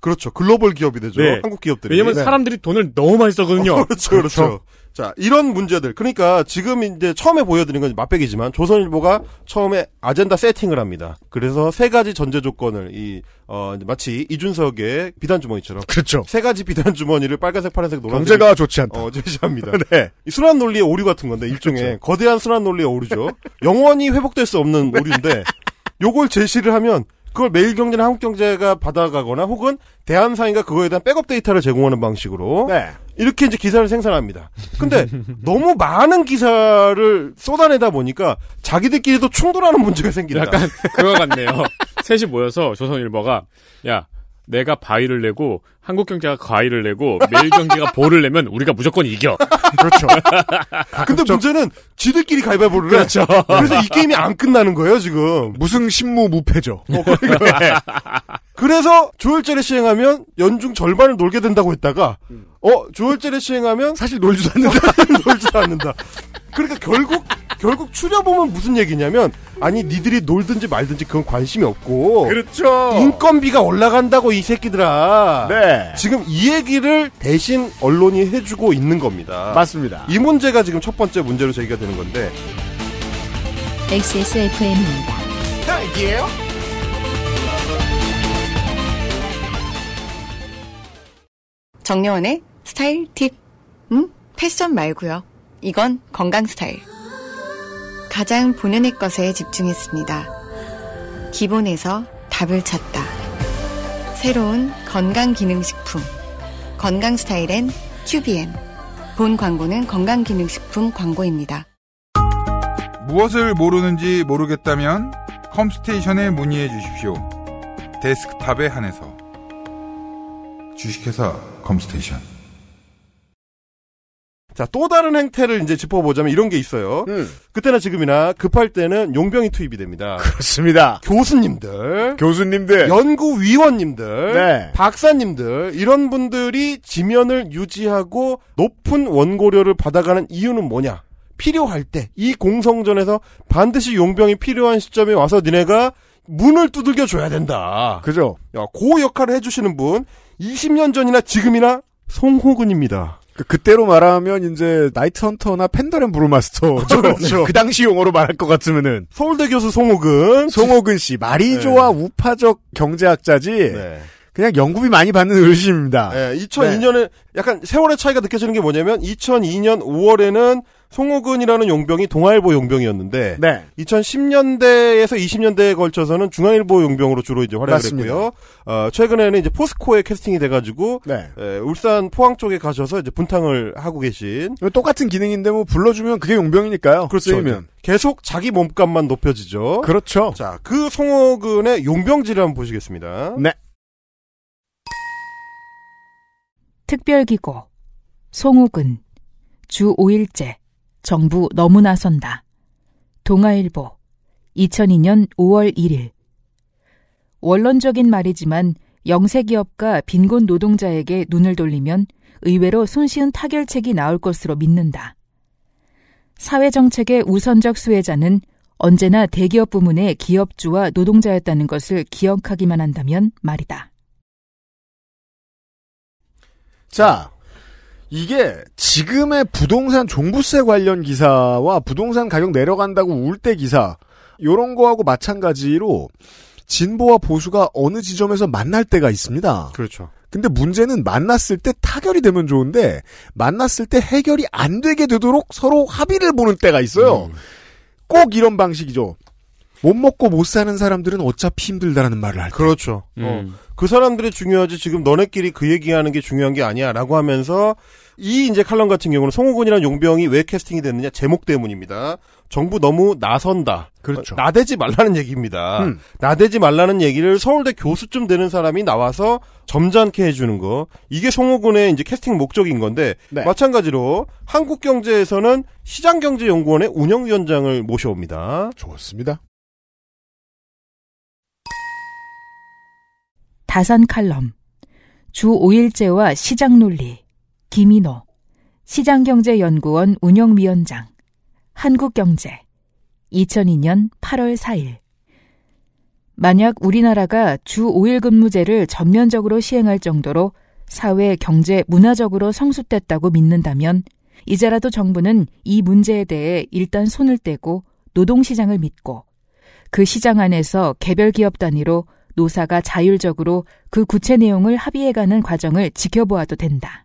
그렇죠. 글로벌 기업 기업이 되죠. 네. 한국 기업들이. 왜냐면 네. 사람들이 돈을 너무 많이 써거든요. 어, 그렇죠, 그렇죠, 그렇죠. 자, 이런 문제들. 그러니까 지금 이제 처음에 보여드린 건 맛배기지만 조선일보가 처음에 아젠다 세팅을 합니다. 그래서 세 가지 전제 조건을 이, 어, 마치 이준석의 비단주머니처럼. 그렇죠. 세 가지 비단주머니를 빨간색, 파란색, 노란색. 경제가 좋지 않다. 어, 제시합니다. 네. 이 순환 논리의 오류 같은 건데, 일종의. 그렇죠. 거대한 순환 논리의 오류죠. 영원히 회복될 수 없는 오류인데, 네. 요걸 제시를 하면 그걸 매일경제나 한국경제가 받아가거나 혹은 대한사인가 그거에 대한 백업 데이터를 제공하는 방식으로 네. 이렇게 이제 기사를 생산합니다. 근데 너무 많은 기사를 쏟아내다 보니까 자기들끼리도 충돌하는 문제가 생긴다. 약간 그거 같네요. 셋이 모여서 조선일보가 야 내가 바위를 내고 한국 경제가 과일을 내고 매일 경제가 보를 내면 우리가 무조건 이겨. 그렇죠. 근데 문제는 지들끼리 가위바위보를 해. 그렇죠. 그래서 이 게임이 안 끝나는 거예요 지금. 무승 신무 무패죠. 어, 그러니까. 네. 그래서 조혈제를 시행하면 연중 절반을 놀게 된다고 했다가 어 조혈제를 시행하면 사실 놀지도 않는다. 놀지도 않는다. 그러니까 결국 결국 추려보면 무슨 얘기냐면 아니 니들이 놀든지 말든지 그건 관심이 없고 그렇죠. 인건비가 올라간다고 이 새끼들아. 네. 지금 이 얘기를 대신 언론이 해주고 있는 겁니다. 맞습니다. 이 문제가 지금 첫 번째 문제로 제기가 되는 건데. XSFM입니다. 이에요 정려원의 스타일 팁. 음? 패션 말고요. 이건 건강 스타일. 가장 보는 의 것에 집중했습니다. 기본에서 답을 찾다. 새로운 건강기능식품. 건강 스타일엔 큐비엠. 본 광고는 건강기능식품 광고입니다. 무엇을 모르는지 모르겠다면 컴스테이션에 문의해 주십시오. 데스크탑에 한해서. 주식회사 컴스테이션. 자, 또 다른 행태를 이제 짚어보자면 이런 게 있어요. 음. 그때나 지금이나 급할 때는 용병이 투입이 됩니다. 그렇습니다. 교수님들, 교수님들, 연구위원님들, 네. 박사님들 이런 분들이 지면을 유지하고 높은 원고료를 받아가는 이유는 뭐냐? 필요할 때 이 공성전에서 반드시 용병이 필요한 시점에 와서 니네가 문을 두들겨 줘야 된다. 그죠? 야, 그 역할을 해주시는 분 20년 전이나 지금이나 송호근입니다. 그, 그때로 말하면 이제 나이트헌터나 펜더렌 브루마스터 그렇죠. 네, 그 당시 용어로 말할 것 같으면은 서울대 교수 송옥은 송옥은 씨마리조아 네. 우파적 경제학자지 네. 그냥 연구비 많이 받는 의심입니다. 네, 2002년에 약간 세월의 차이가 느껴지는 게 뭐냐면 2002년 5월에는 송호근이라는 용병이 동아일보 용병이었는데 네. 2010년대에서 20년대에 걸쳐서는 중앙일보 용병으로 주로 이제 활약을 맞습니다. 했고요. 어, 최근에는 이제 포스코에 캐스팅이 돼가지고 네. 에, 울산 포항 쪽에 가셔서 이제 분탕을 하고 계신 똑같은 기능인데 뭐 불러주면 그게 용병이니까요. 그렇죠. 면 계속 자기 몸값만 높여지죠. 그렇죠. 자, 그 송호근의 용병지를 한번 보시겠습니다. 네. 특별기고 송호근 주 5일째 정부 너무나 선다. 동아일보 2002년 5월 1일 원론적인 말이지만 영세기업과 빈곤 노동자에게 눈을 돌리면 의외로 손쉬운 타결책이 나올 것으로 믿는다. 사회정책의 우선적 수혜자는 언제나 대기업 부문의 기업주와 노동자였다는 것을 기억하기만 한다면 말이다. 자, 이게 지금의 부동산 종부세 관련 기사와 부동산 가격 내려간다고 울 때 기사 요런 거하고 마찬가지로 진보와 보수가 어느 지점에서 만날 때가 있습니다. 그렇죠. 근데 문제는 만났을 때 타결이 되면 좋은데 만났을 때 해결이 안 되게 되도록 서로 합의를 보는 때가 있어요. 음. 꼭 이런 방식이죠. 못 먹고 못 사는 사람들은 어차피 힘들다라는 말을 할 때. 그렇죠. 음. 어. 그 사람들이 중요하지 지금 너네끼리 그 얘기하는 게 중요한 게 아니야라고 하면서 이 이제 칼럼 같은 경우는 송호군이랑 용병이 왜 캐스팅이 됐느냐 제목 때문입니다. 정부 너무 나선다. 그렇죠. 나대지 말라는 얘기입니다. 음. 나대지 말라는 얘기를 서울대 교수쯤 되는 사람이 나와서 점잖게 해주는 거. 이게 송호군의 이제 캐스팅 목적인 건데 네. 마찬가지로 한국경제에서는 시장경제연구원의 운영위원장을 모셔옵니다. 좋습니다. 다산 칼럼, 주 5일제와 시장 논리, 김인호, 시장경제연구원 운영위원장, 한국경제, 2002년 8월 4일. 만약 우리나라가 주 5일 근무제를 전면적으로 시행할 정도로 사회, 경제, 문화적으로 성숙됐다고 믿는다면 이제라도 정부는 이 문제에 대해 일단 손을 떼고 노동시장을 믿고 그 시장 안에서 개별 기업 단위로 노사가 자율적으로 그 구체 내용을 합의해가는 과정을 지켜보아도 된다.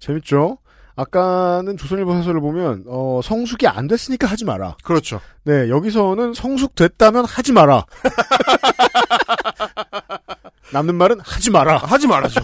재밌죠? 아까는 조선일보 사설을 보면 어, 성숙이 안 됐으니까 하지 마라. 그렇죠. 네 여기서는 성숙됐다면 하지 마라. 남는 말은 하지 마라. 아, 하지 말아죠.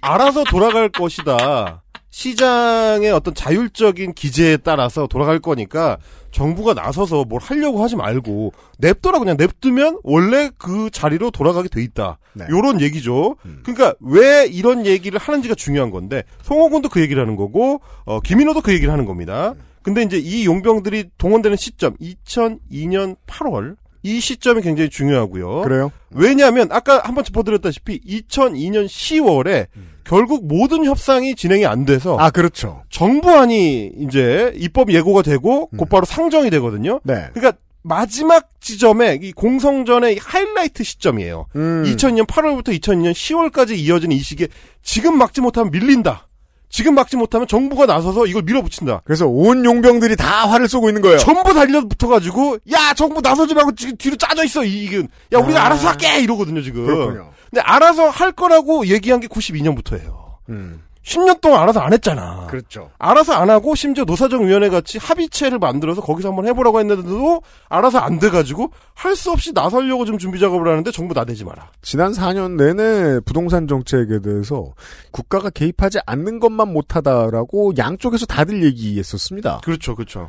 알아서 돌아갈 것이다. 시장의 어떤 자율적인 기재에 따라서 돌아갈 거니까 정부가 나서서 뭘 하려고 하지 말고 냅둬라 그냥 냅두면 원래 그 자리로 돌아가게 돼 있다. 네. 요런 얘기죠. 음. 그러니까 왜 이런 얘기를 하는지가 중요한 건데 송호군도 그 얘기를 하는 거고 어, 김인호도 그 얘기를 하는 겁니다. 음. 근데 이제 이 용병들이 동원되는 시점 2002년 8월 이 시점이 굉장히 중요하고요. 그래요? 왜냐하면 아까 한 번 짚어드렸다시피 2002년 10월에 음. 결국 모든 협상이 진행이 안 돼서 아 그렇죠. 정부안이 이제 입법 예고가 되고 음. 곧바로 상정이 되거든요. 네. 그러니까 마지막 지점에 이 공성전의 하이라이트 시점이에요. 음. 2002년 8월부터 2002년 10월까지 이어진 이 시기에 지금 막지 못하면 밀린다. 지금 막지 못하면 정부가 나서서 이걸 밀어붙인다. 그래서 온 용병들이 다 화를 쏘고 있는 거예요. 전부 달려붙어가지고 야 정부 나서지 말고 지금 뒤로 짜져 있어 이익은야 우리가 아... 알아서 할게 이러거든요 지금. 그렇군요. 근데 알아서 할 거라고 얘기한 게 92년부터예요. 음. 10년 동안 알아서 안 했잖아. 그렇죠. 알아서 안 하고 심지어 노사정위원회 같이 합의체를 만들어서 거기서 한번 해보라고 했는데도 알아서 안 돼가지고 할 수 없이 나서려고좀 준비 작업을 하는데 정부 나대지 마라. 지난 4년 내내 부동산 정책에 대해서 국가가 개입하지 않는 것만 못하다라고 양쪽에서 다들 얘기했었습니다. 그렇죠, 그렇죠.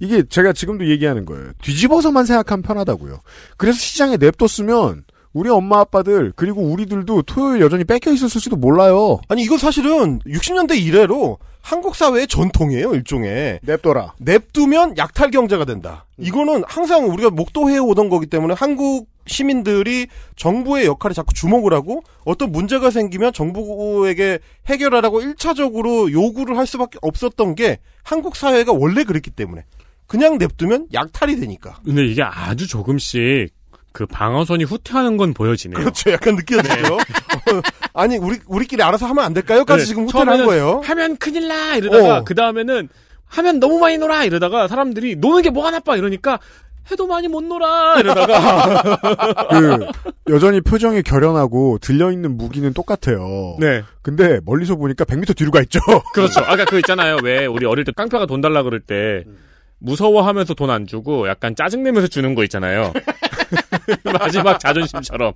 이게 제가 지금도 얘기하는 거예요. 뒤집어서만 생각하면 편하다고요. 그래서 시장에 냅뒀으면 우리 엄마 아빠들 그리고 우리들도 토요일 여전히 뺏겨 있었을지도 몰라요. 아니 이거 사실은 60년대 이래로 한국 사회의 전통이에요 일종의. 냅둬라. 냅두면 약탈 경제가 된다. 음. 이거는 항상 우리가 목도해 오던 거기 때문에 한국 시민들이 정부의 역할에 자꾸 주목을 하고 어떤 문제가 생기면 정부에게 해결하라고 1차적으로 요구를 할 수밖에 없었던 게 한국 사회가 원래 그랬기 때문에 그냥 냅두면 약탈이 되니까. 근데 이게 아주 조금씩 그 방어선이 후퇴하는 건 보여지네요. 그렇죠. 약간 느껴지죠. 네. 아니 우리 우리끼리 알아서 하면 안 될까요?까지 네, 지금 후퇴한 거예요. 하면 큰일 나 이러다가 어. 그 다음에는 하면 너무 많이 놀아 이러다가 사람들이 노는 게 뭐가 나빠 이러니까 해도 많이 못 놀아 이러다가 그 여전히 표정이 결연하고 들려 있는 무기는 똑같아요. 네. 근데 멀리서 보니까 100m 뒤로 가 있죠. 그렇죠. 아까 그 있잖아요. 왜 우리 어릴 때 깡패가 돈 달라 그럴 때. 음. 무서워하면서 돈 안 주고 약간 짜증내면서 주는 거 있잖아요. 마지막 자존심처럼.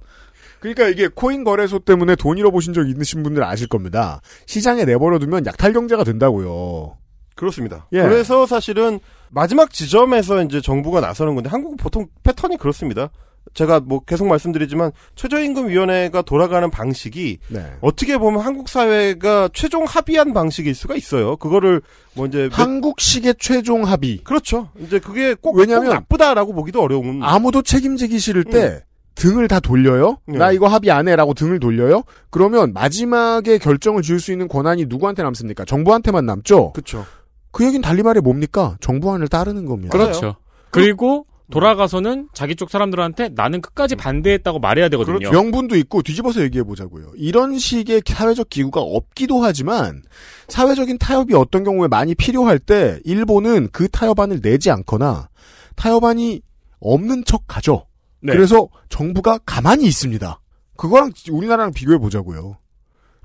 그러니까 이게 코인 거래소 때문에 돈 잃어보신 적 있으신 분들 아실 겁니다. 시장에 내버려두면 약탈 경제가 된다고요. 그렇습니다. 예. 그래서 사실은 마지막 지점에서 이제 정부가 나서는 건데 한국은 보통 패턴이 그렇습니다. 제가 뭐 계속 말씀드리지만 최저임금위원회가 돌아가는 방식이 네. 어떻게 보면 한국 사회가 최종 합의한 방식일 수가 있어요. 그거를 뭐 이제 한국식의 몇... 최종 합의. 그렇죠. 이제 그게 꼭 왜냐하면 꼭 나쁘다라고 보기도 어려운. 아무도 책임지기 싫을 때 응. 음. 등을 다 돌려요. 응. 네. 나 이거 합의 안 해라고 등을 돌려요. 그러면 마지막에 결정을 지을 수 있는 권한이 누구한테 남습니까? 정부한테만 남죠. 그렇죠. 그 얘기는 달리 말해 뭡니까? 정부안을 따르는 겁니다. 그렇죠. 그리고 돌아가서는 자기 쪽 사람들한테 나는 끝까지 음. 반대했다고 말해야 되거든요. 그렇죠. 명분도 있고 뒤집어서 얘기해 보자고요. 이런 식의 사회적 기구가 없기도 하지만 사회적인 타협이 어떤 경우에 많이 필요할 때 일본은 그 타협안을 내지 않거나 타협안이 없는 척 가죠. 네. 그래서 정부가 가만히 있습니다. 그거랑 우리나라랑 비교해 보자고요.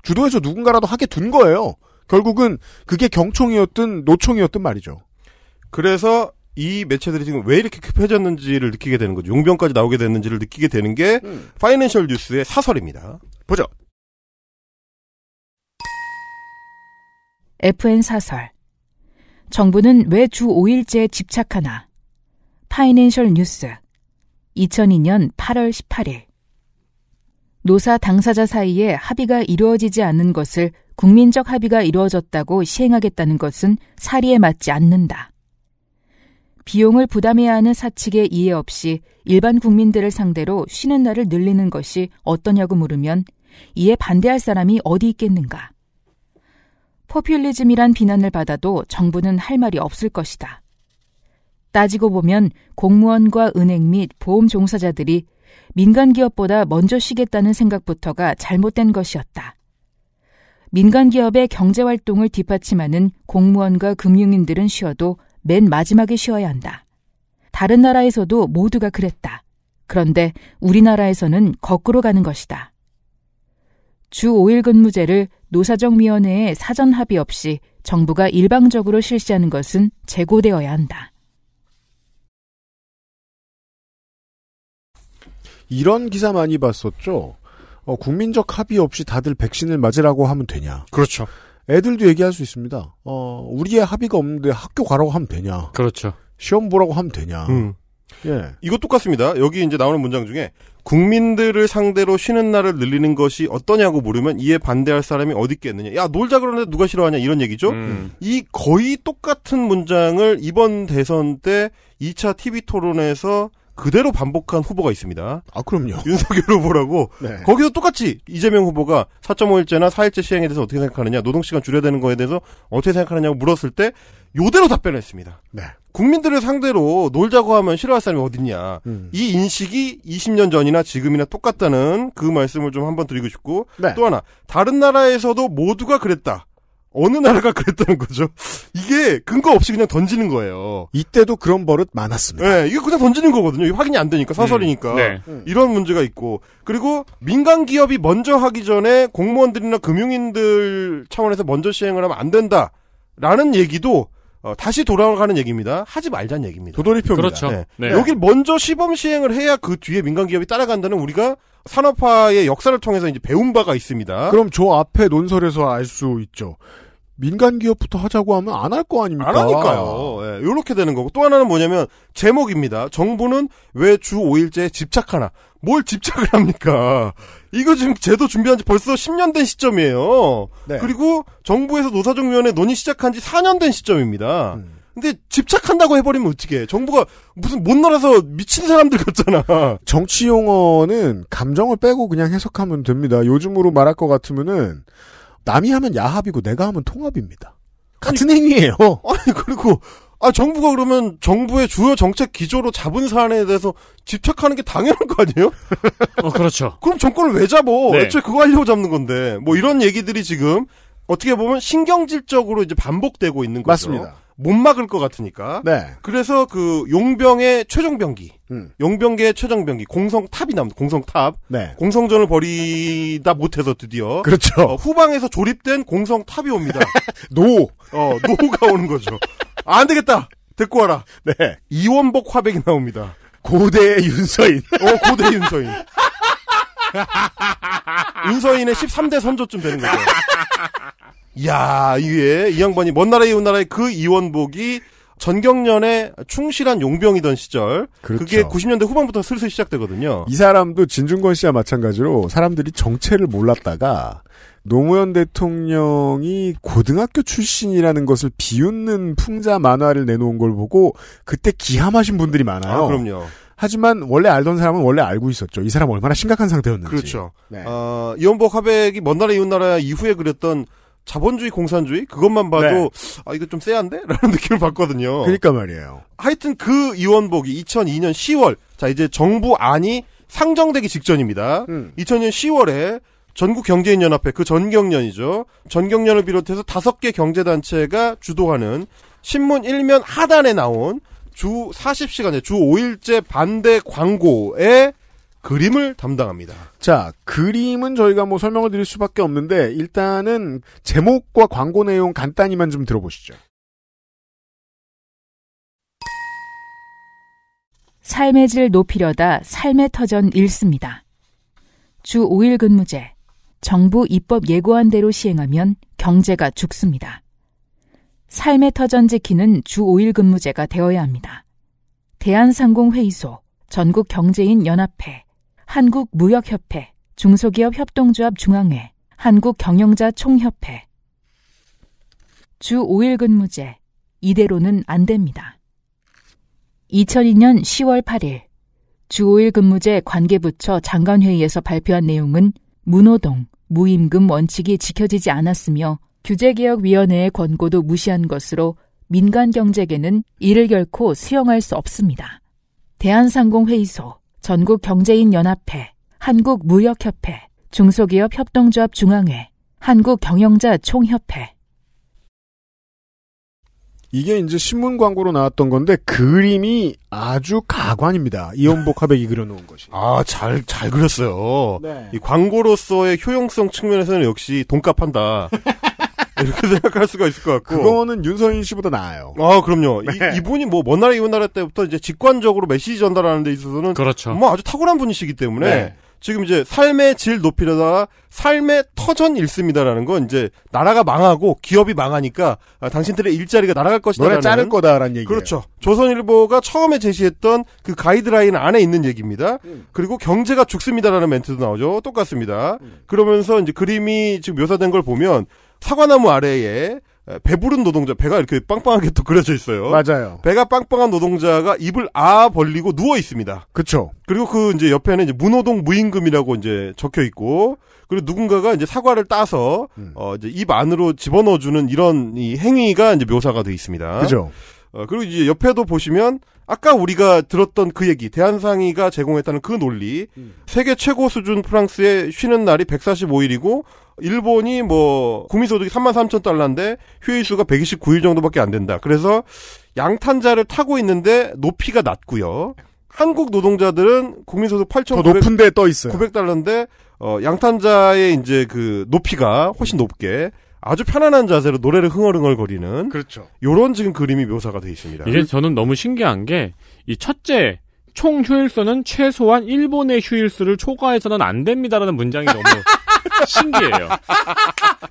주도해서 누군가라도 하게 둔 거예요. 결국은 그게 경총이었든 노총이었든 말이죠. 그래서 이 매체들이 지금 왜 이렇게 급해졌는지를 느끼게 되는 거죠. 용병까지 나오게 됐는지를 느끼게 되는 게 음. 파이낸셜 뉴스의 사설입니다. 보죠. FN 사설. 정부는 왜 주 5일제에 집착하나? 파이낸셜 뉴스. 2002년 8월 18일. 노사 당사자 사이에 합의가 이루어지지 않는 것을 국민적 합의가 이루어졌다고 시행하겠다는 것은 사리에 맞지 않는다. 비용을 부담해야 하는 사측의 이해 없이 일반 국민들을 상대로 쉬는 날을 늘리는 것이 어떠냐고 물으면 이에 반대할 사람이 어디 있겠는가. 포퓰리즘이란 비난을 받아도 정부는 할 말이 없을 것이다. 따지고 보면 공무원과 은행 및 보험 종사자들이 민간 기업보다 먼저 쉬겠다는 생각부터가 잘못된 것이었다. 민간 기업의 경제 활동을 뒷받침하는 공무원과 금융인들은 쉬어도 맨 마지막에 쉬어야 한다. 다른 나라에서도 모두가 그랬다. 그런데 우리나라에서는 거꾸로 가는 것이다. 주 5일 근무제를 노사정위원회의 사전 합의 없이 정부가 일방적으로 실시하는 것은 제고되어야 한다. 이런 기사 많이 봤었죠. 어, 국민적 합의 없이 다들 백신을 맞으라고 하면 되냐. 그렇죠. 애들도 얘기할 수 있습니다. 어, 우리의 합의가 없는데 학교 가라고 하면 되냐. 그렇죠. 시험 보라고 하면 되냐. 음. 예. 이거 똑같습니다. 여기 이제 나오는 문장 중에 국민들을 상대로 쉬는 날을 늘리는 것이 어떠냐고 물으면 이에 반대할 사람이 어디 있겠느냐. 야 놀자 그러는데 누가 싫어하냐 이런 얘기죠. 음. 이 거의 똑같은 문장을 이번 대선 때 2차 TV 토론에서 그대로 반복한 후보가 있습니다. 아, 그럼요. 윤석열 후보라고. 네. 거기서 똑같이 이재명 후보가 4.5일제나 4일제 시행에 대해서 어떻게 생각하느냐, 노동시간 줄여야 되는 거에 대해서 어떻게 생각하느냐고 물었을 때, 요대로 답변을 했습니다. 네. 국민들을 상대로 놀자고 하면 싫어할 사람이 어딨냐. 음. 이 인식이 20년 전이나 지금이나 똑같다는 그 말씀을 좀 한번 드리고 싶고, 네. 또 하나, 다른 나라에서도 모두가 그랬다. 어느 나라가 그랬다는 거죠. 이게 근거 없이 그냥 던지는 거예요. 이때도 그런 버릇 많았습니다. 네, 이게 그냥 던지는 거거든요. 확인이 안 되니까 사설이니까 음, 네. 이런 문제가 있고 그리고 민간 기업이 먼저 하기 전에 공무원들이나 금융인들 차원에서 먼저 시행을 하면 안 된다라는 얘기도 어, 다시 돌아가는 얘기입니다. 하지 말자는 얘기입니다. 도돌이표입니다. 그렇죠. 네. 네. 여기 먼저 시범 시행을 해야 그 뒤에 민간 기업이 따라간다는 우리가 산업화의 역사를 통해서 이제 배운 바가 있습니다. 그럼 저 앞에 논설에서 알 수 있죠. 민간 기업부터 하자고 하면 안 할 거 아닙니까? 안 하니까요. 이렇게 예, 되는 거고 또 하나는 뭐냐면 제목입니다. 정부는 왜 주 5일제 집착하나? 뭘 집착을 합니까? 이거 지금 제도 준비한 지 벌써 10년 된 시점이에요. 네. 그리고 정부에서 노사정위원회 논의 시작한 지 4년 된 시점입니다. 음. 근데 집착한다고 해버리면 어떻게 정부가 무슨 못 나라서 미친 사람들 같잖아. 정치 용어는 감정을 빼고 그냥 해석하면 됩니다. 요즘으로 말할 것 같으면은 남이 하면 야합이고 내가 하면 통합입니다. 같은 아니, 행위예요. 아니 그리고 아 정부가 그러면 정부의 주요 정책 기조로 잡은 사안에 대해서 집착하는 게 당연한 거 아니에요? 어 그렇죠. 그럼 정권을 왜 잡어? 네. 애초에 그거 하려고 잡는 건데 뭐 이런 얘기들이 지금 어떻게 보면 신경질적으로 이제 반복되고 있는 거죠. 맞습니다. 못 막을 것 같으니까. 네. 그래서 그 용병의 최종병기, 음. 용병계의 최종병기, 공성탑이 남, 공성탑. 네. 공성전을 벌이다 못해서 드디어. 그렇죠. 어, 후방에서 조립된 공성탑이 옵니다. 노. 어, 노가 오는 거죠. 안 되겠다. 데리고 와라. 네. 이원복 화백이 나옵니다. 고대 윤서인. 어, 고대 윤서인. 윤서인의 13대 선조쯤 되는 거죠. 야, 이게 이 양반이 먼 나라에 온 나라의 그 이원복이 전경련의 충실한 용병이던 시절 그렇죠. 그게 90년대 후반부터 슬슬 시작되거든요. 이 사람도 진중권 씨와 마찬가지로 사람들이 정체를 몰랐다가 노무현 대통령이 고등학교 출신이라는 것을 비웃는 풍자 만화를 내놓은 걸 보고 그때 기함하신 분들이 많아요. 아, 그럼요. 하지만 원래 알던 사람은 원래 알고 있었죠. 이 사람 얼마나 심각한 상태였는지. 그렇죠. 네. 어, 이원복 화백이 먼 나라 이웃 나라 이후에 그렸던 자본주의 공산주의 그것만 봐도 네. 아 이거 좀 쎄한데? 라는 느낌을 받거든요. 그러니까 말이에요. 하여튼 그 이원복이 2002년 10월 자 이제 정부 안이 상정되기 직전입니다. 음. 2000년 10월에 전국경제인연합회 그전경년이죠전경년을 비롯해서 다섯 개 경제단체가 주도하는 신문 1면 하단에 나온 주 40시간에 주 5일째 반대 광고에 그림을 담당합니다. 자, 그림은 저희가 뭐 설명을 드릴 수밖에 없는데 일단은 제목과 광고 내용 간단히만 좀 들어보시죠. 삶의 질 높이려다 삶의 터전 읽습니다. 주 5일 근무제. 정부 입법 예고한 대로 시행하면 경제가 죽습니다. 삶의 터전 지키는 주 5일 근무제가 되어야 합니다. 대한상공회의소, 전국경제인연합회, 한국무역협회, 중소기업협동조합 중앙회, 한국경영자 총협회. 주 5일 근무제. 이대로는 안 됩니다. 2002년 10월 8일 주 5일 근무제 관계부처 장관회의에서 발표한 내용은 문호동, 무임금 원칙이 지켜지지 않았으며 규제개혁위원회의 권고도 무시한 것으로 민간 경제계는 이를 결코 수용할 수 없습니다. 대한상공회의소, 전국경제인연합회, 한국무역협회, 중소기업협동조합중앙회, 한국경영자총협회. 이게 이제 신문 광고로 나왔던 건데 그림이 아주 가관입니다. 이혼복합백이 그려놓은 것이. 아, 잘, 잘 그렸어요. 네. 이 광고로서의 효용성 측면에서는 역시 돈값 한다. 이렇게 생각할 수가 있을 것 같고. 그거는 윤서인 씨보다 나아요. 아, 그럼요. 네. 이, 분이 뭐, 먼 나라 이웃 나라 때부터 이제 직관적으로 메시지 전달하는 데 있어서는. 그렇죠. 뭐 아주 탁월한 분이시기 때문에. 네. 지금 이제 삶의 질높이려다 삶의 터전 일습니다라는 건 이제 나라가 망하고 기업이 망하니까 아, 당신들의 일자리가 날아갈 것이다라는 자를 거다라는 얘기 그렇죠. 조선일보가 처음에 제시했던 그 가이드라인 안에 있는 얘기입니다. 음. 그리고 경제가 죽습니다라는 멘트도 나오죠. 똑같습니다. 음. 그러면서 이제 그림이 지금 묘사된 걸 보면 사과나무 아래에 배부른 노동자 배가 이렇게 빵빵하게 또 그려져 있어요. 맞아요. 배가 빵빵한 노동자가 입을 아 벌리고 누워 있습니다. 그렇죠. 그리고 그 이제 옆에는 이제 무노동 무임금이라고 이제 적혀 있고 그리고 누군가가 이제 사과를 따서 음. 어 이제 입 안으로 집어넣어 주는 이런 이 행위가 이제 묘사가 돼 있습니다. 그죠. 어, 그리고 이제 옆에도 보시면 아까 우리가 들었던 그 얘기, 대한상의가 제공했다는 그 논리, 음. 세계 최고 수준 프랑스의 쉬는 날이 145일이고, 일본이 뭐, 국민소득이 3만 3천 달러인데, 휴일수가 129일 정도밖에 안 된다. 그래서, 양탄자를 타고 있는데, 높이가 낮고요 한국 노동자들은 국민소득 8천0 0더 높은 데떠 있어요. 900달러인데, 어, 양탄자의 이제 그, 높이가 훨씬 높게, 아주 편안한 자세로 노래를 흥얼흥얼 거리는 그렇죠. 요런 지금 그림이 묘사가 되어 있습니다. 이게 저는 너무 신기한 게 이 첫째 총 휴일수는 최소한 일본의 휴일수를 초과해서는 안 됩니다라는 문장이 너무 신기해요.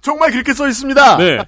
정말 그렇게 써 있습니다. 네.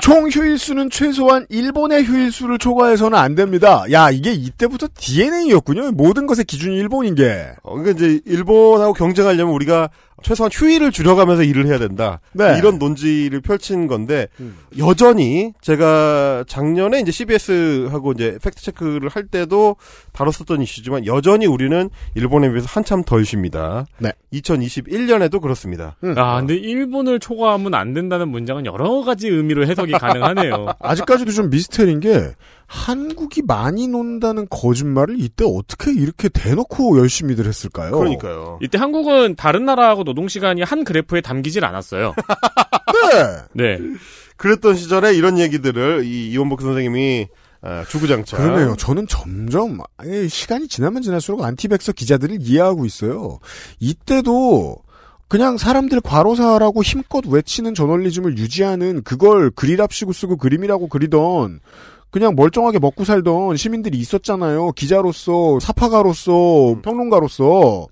총 휴일수는 최소한 일본의 휴일수를 초과해서는 안 됩니다. 야, 이게 이때부터 DNA였군요. 모든 것의 기준이 일본인 게. 어, 그러니까 이제 일본하고 경쟁하려면 우리가 최소한 휴일을 줄여가면서 일을 해야 된다. 네. 이런 논지를 펼친 건데 음. 여전히 제가 작년에 이제 CBS하고 이제 팩트 체크를 할 때도 다뤘었던 이슈지만 여전히 우리는 일본에 비해서 한참 덜 쉽니다. 네. 2021년에도 그렇습니다. 음. 아, 근데 일본을 초과하면 안 된다는 문장은 여러 가지 의미로 해석이 가능하네요. 아직까지도 좀 미스터리인 게 한국이 많이 논다는 거짓말을 이때 어떻게 이렇게 대놓고 열심히들 했을까요? 그러니까요. 이때 한국은 다른 나라하고 노동시간이 한 그래프에 담기질 않았어요. 네. 네. 그랬던 시절에 이런 얘기들을 이 이원복 선생님이 아, 주구장창. 그러네요. 저는 점점 시간이 지나면 지날수록 안티백서 기자들을 이해하고 있어요. 이때도 그냥 사람들 과로사라고 힘껏 외치는 저널리즘을 유지하는 그걸 그이랍시고 쓰고 그림이라고 그리던 그냥 멀쩡하게 먹고 살던 시민들이 있었잖아요. 기자로서, 사파가로서, 음. 평론가로서.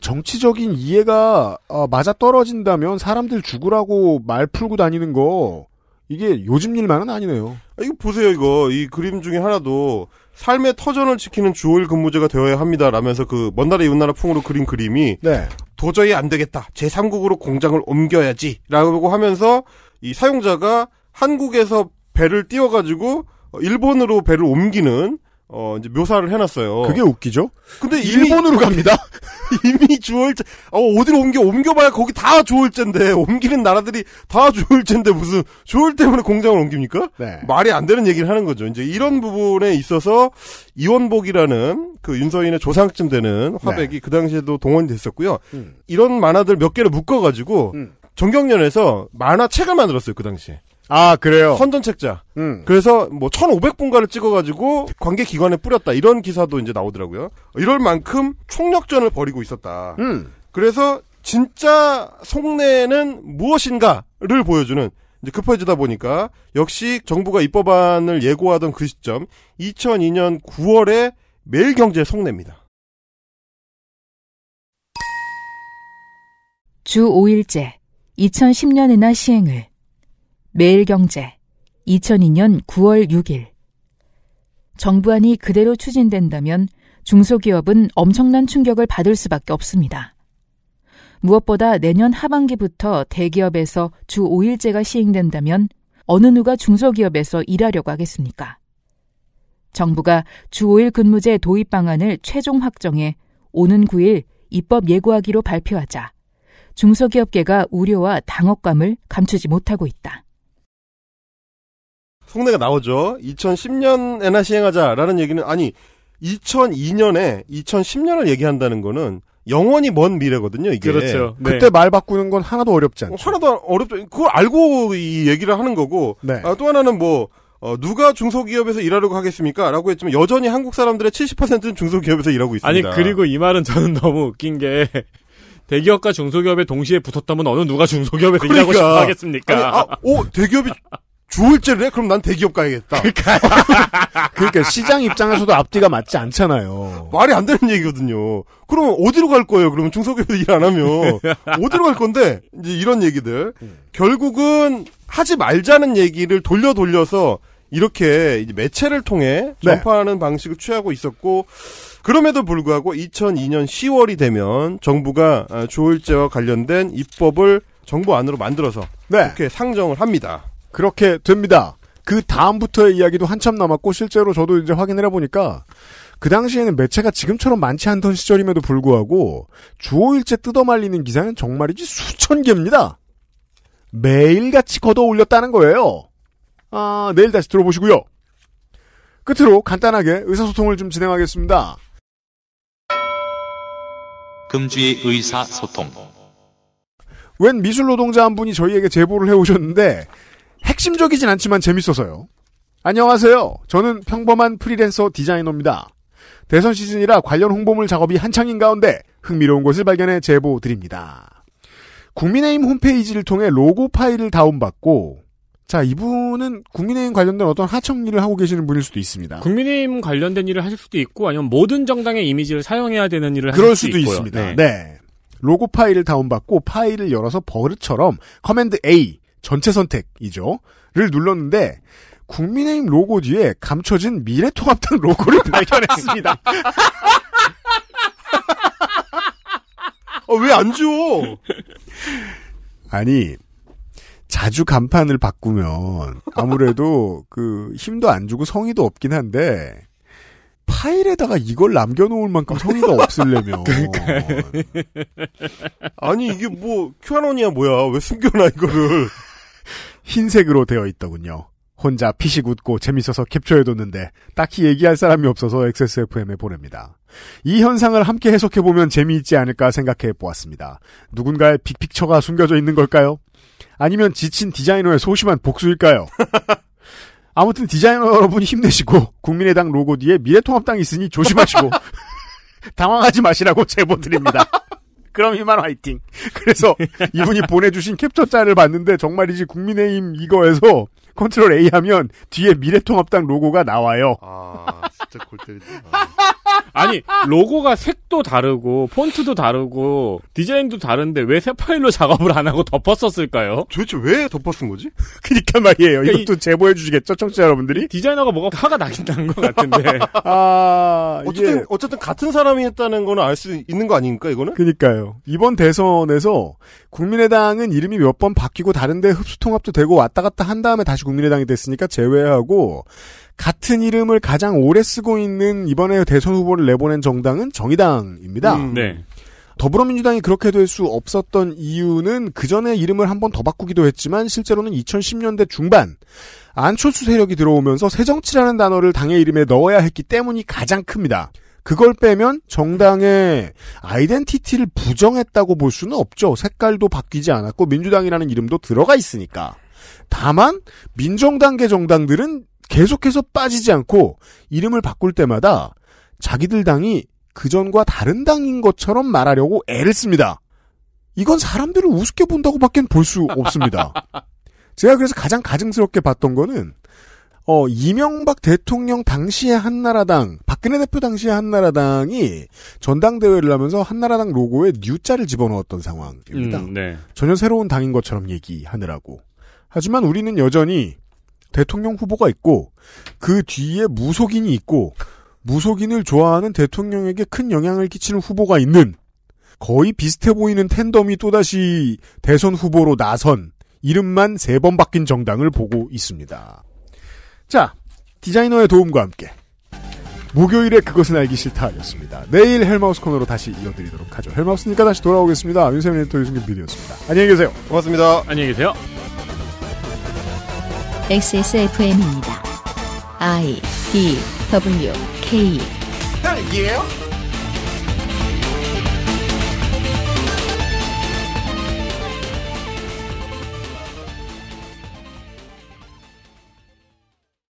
정치적인 이해가 어, 맞아 떨어진다면 사람들 죽으라고 말 풀고 다니는 거 이게 요즘 일만은 아니네요. 아, 이거 보세요, 이거. 이 그림 중에 하나도 삶의 터전을 지키는 주일 근무제가 되어야 합니다. 라면서 그 먼나라 이웃나라 풍으로 그린 그림이 네. 도저히 안 되겠다. 제3국으로 공장을 옮겨야지. 라고 하면서 이 사용자가 한국에서 배를 띄워가지고 어, 일본으로 배를 옮기는 어 이제 묘사를 해놨어요. 그게 웃기죠? 근데 일본으로 갑니다. 이미 주월째어 어디로 옮겨 옮겨봐야 거기 다 주월제인데 옮기는 나라들이 다 주월제인데 무슨 주월 때문에 공장을 옮깁니까? 네. 말이 안 되는 얘기를 하는 거죠. 이제 이런 부분에 있어서 이원복이라는 그 윤서인의 조상쯤 되는 네. 화백이 네. 그 당시에도 동원이 됐었고요. 음. 이런 만화들 몇 개를 묶어가지고 음. 정경련에서 만화책을 만들었어요 그 당시에. 아, 그래요? 선전책자. 음. 그래서 뭐 1,500분가를 찍어가지고 관계 기관에 뿌렸다. 이런 기사도 이제 나오더라고요. 이럴 만큼 총력전을 벌이고 있었다. 음. 그래서 진짜 속내는 무엇인가를 보여주는 이제 급해지다 보니까 역시 정부가 입법안을 예고하던 그 시점 2002년 9월에 매일경제 속내입니다. 주5일째2 0 1 0년이나 시행을 매일경제 2002년 9월 6일 정부안이 그대로 추진된다면 중소기업은 엄청난 충격을 받을 수밖에 없습니다. 무엇보다 내년 하반기부터 대기업에서 주 5일제가 시행된다면 어느 누가 중소기업에서 일하려고 하겠습니까? 정부가 주 5일 근무제 도입 방안을 최종 확정해 오는 9일 입법 예고하기로 발표하자 중소기업계가 우려와 당혹감을 감추지 못하고 있다. 속내가 나오죠. 2010년에나 시행하자라는 얘기는 아니 2002년에 2010년을 얘기한다는 거는 영원히 먼 미래거든요. 이게 그렇죠. 그때 네. 말 바꾸는 건 하나도 어렵지 않죠. 어, 하나도 어렵죠. 그걸 알고 이 얘기를 하는 거고 네. 아, 또 하나는 뭐 어, 누가 중소기업에서 일하려고 하겠습니까? 라고 했지만 여전히 한국 사람들의 70%는 중소기업에서 일하고 있습니다. 아니 그리고 이 말은 저는 너무 웃긴 게 대기업과 중소기업에 동시에 붙었다면 어느 누가 중소기업에서 그러니까. 일하고 싶어 하겠습니까? 아니, 아, 오, 대기업이 주죽제를 해? 그럼 난 대기업 가야겠다. 그러니까, 그러니까 시장 입장에서도 앞뒤가 맞지 않잖아요. 말이 안 되는 얘기거든요. 그러면 어디로 갈 거예요? 그러면 중소기업에서 일 안 하면 어디로 갈 건데? 이제 이런 얘기들 음. 결국은 하지 말자는 얘기를 돌려 돌려서 이렇게 매체를 통해 네. 전파하는 네. 방식을 취하고 있었고 그럼에도 불구하고 2002년 10월이 되면 정부가 아, 주일제와 관련된 입법을 정부 안으로 만들어서 네. 이렇 상정을 합니다. 그렇게 됩니다. 그 다음부터의 이야기도 한참 남았고 실제로 저도 이제 확인을 해보니까 그 당시에는 매체가 지금처럼 많지 않던 시절임에도 불구하고 주 5일째 뜯어말리는 기사는 정말이지 수천 개입니다. 매일같이 걷어 올렸다는 거예요. 아, 내일 다시 들어보시고요. 끝으로 간단하게 의사소통을 좀 진행하겠습니다. 금주의 의사소통. 웬 미술 노동자 한 분이 저희에게 제보를 해오셨는데 핵심적이진 않지만 재밌어서요. 안녕하세요. 저는 평범한 프리랜서 디자이너입니다. 대선 시즌이라 관련 홍보물 작업이 한창인 가운데 흥미로운 것을 발견해 제보 드립니다. 국민의힘 홈페이지를 통해 로고 파일을 다운받고 자 이분은 국민의힘 관련된 어떤 하청 일을 하고 계시는 분일 수도 있습니다. 국민의힘 관련된 일을 하실 수도 있고 아니면 모든 정당의 이미지를 사용해야 되는 일을 그럴 수도, 수도 있습니다. 네. 네. 로고 파일을 다운받고 파일을 열어서 버릇처럼 커맨드 A 전체 선택이죠.를 눌렀는데 국민의힘 로고 뒤에 감춰진 미래통합당 로고를 발견했습니다. 아, 왜안 줘? 아니, 자주 간판을 바꾸면 아무래도 그 힘도 안 주고 성의도 없긴 한데 파일에다가 이걸 남겨놓을 만큼 성의가 없을려면 아니 이게 뭐 큐아논이야 뭐야 왜 숨겨놔 이거를 흰색으로 되어 있더군요. 혼자 피식 웃고 재밌어서 캡처해뒀는데 딱히 얘기할 사람이 없어서 XSFM에 보냅니다. 이 현상을 함께 해석해보면 재미있지 않을까 생각해 보았습니다. 누군가의 빅픽처가 숨겨져 있는 걸까요? 아니면 지친 디자이너의 소심한 복수일까요? 아무튼 디자이너 여러분 힘내시고 국민의당 로고 뒤에 미래통합당이 있으니 조심하시고 당황하지 마시라고 제보드립니다. 그럼 이만 화이팅. 그래서 이분이 보내주신 캡처 짤을 봤는데 정말이지 국민의힘 이거에서 컨트롤 A 하면 뒤에 미래통합당 로고가 나와요. 아, 진짜 골때리다. 아니 로고가 색도 다르고 폰트도 다르고 디자인도 다른데 왜 새 파일로 작업을 안 하고 덮었었을까요? 도대체 왜 덮었은 거지? 그니까 말이에요. 그러니까 이것도 제보해 주시겠죠, 청취자 여러분들이? 디자이너가 뭐가 화가 나긴다는 것 같은데. 아, 어쨌든 이게... 어쨌든 같은 사람이 했다는 거는 알 수 있는 거 아닙니까 이거는? 그니까요. 이번 대선에서 국민의당은 이름이 몇 번 바뀌고 다른데 흡수통합도 되고 왔다 갔다 한 다음에 다시 국민의당이 됐으니까 제외하고 같은 이름을 가장 오래 쓰고 있는 이번에 대선 후보를 내보낸 정당은 정의당입니다. 음, 네. 더불어민주당이 그렇게 될 수 없었던 이유는 그 전에 이름을 한 번 더 바꾸기도 했지만 실제로는 2010년대 중반 안철수 세력이 들어오면서 새정치라는 단어를 당의 이름에 넣어야 했기 때문이 가장 큽니다. 그걸 빼면 정당의 아이덴티티를 부정했다고 볼 수는 없죠. 색깔도 바뀌지 않았고 민주당이라는 이름도 들어가 있으니까. 다만 민정당계 정당들은 계속해서 빠지지 않고 이름을 바꿀 때마다 자기들 당이 그전과 다른 당인 것처럼 말하려고 애를 씁니다. 이건 사람들을 우습게 본다고 밖엔 볼 수 없습니다. 제가 그래서 가장 가증스럽게 봤던 거는 어, 이명박 대통령 당시의 한나라당, 박근혜 대표 당시의 한나라당이 전당대회를 하면서 한나라당 로고에 뉴자를 집어넣었던 상황입니다. 음, 네. 전혀 새로운 당인 것처럼 얘기하느라고. 하지만 우리는 여전히 대통령 후보가 있고 그 뒤에 무속인이 있고 무속인을 좋아하는 대통령에게 큰 영향을 끼치는 후보가 있는 거의 비슷해 보이는 텐덤이 또다시 대선 후보로 나선 이름만 세 번 바뀐 정당을 보고 있습니다. 자, 디자이너의 도움과 함께 목요일에 그것은 알기 싫다였습니다. 내일 헬마우스 코너로 다시 이어드리도록 하죠. 헬마우스니까 다시 돌아오겠습니다. 윤세민 토터 유승균 비디오였습니다. 안녕히 계세요. 고맙습니다. 안녕히 계세요. XSFM입니다. I D W K. 딸기예요?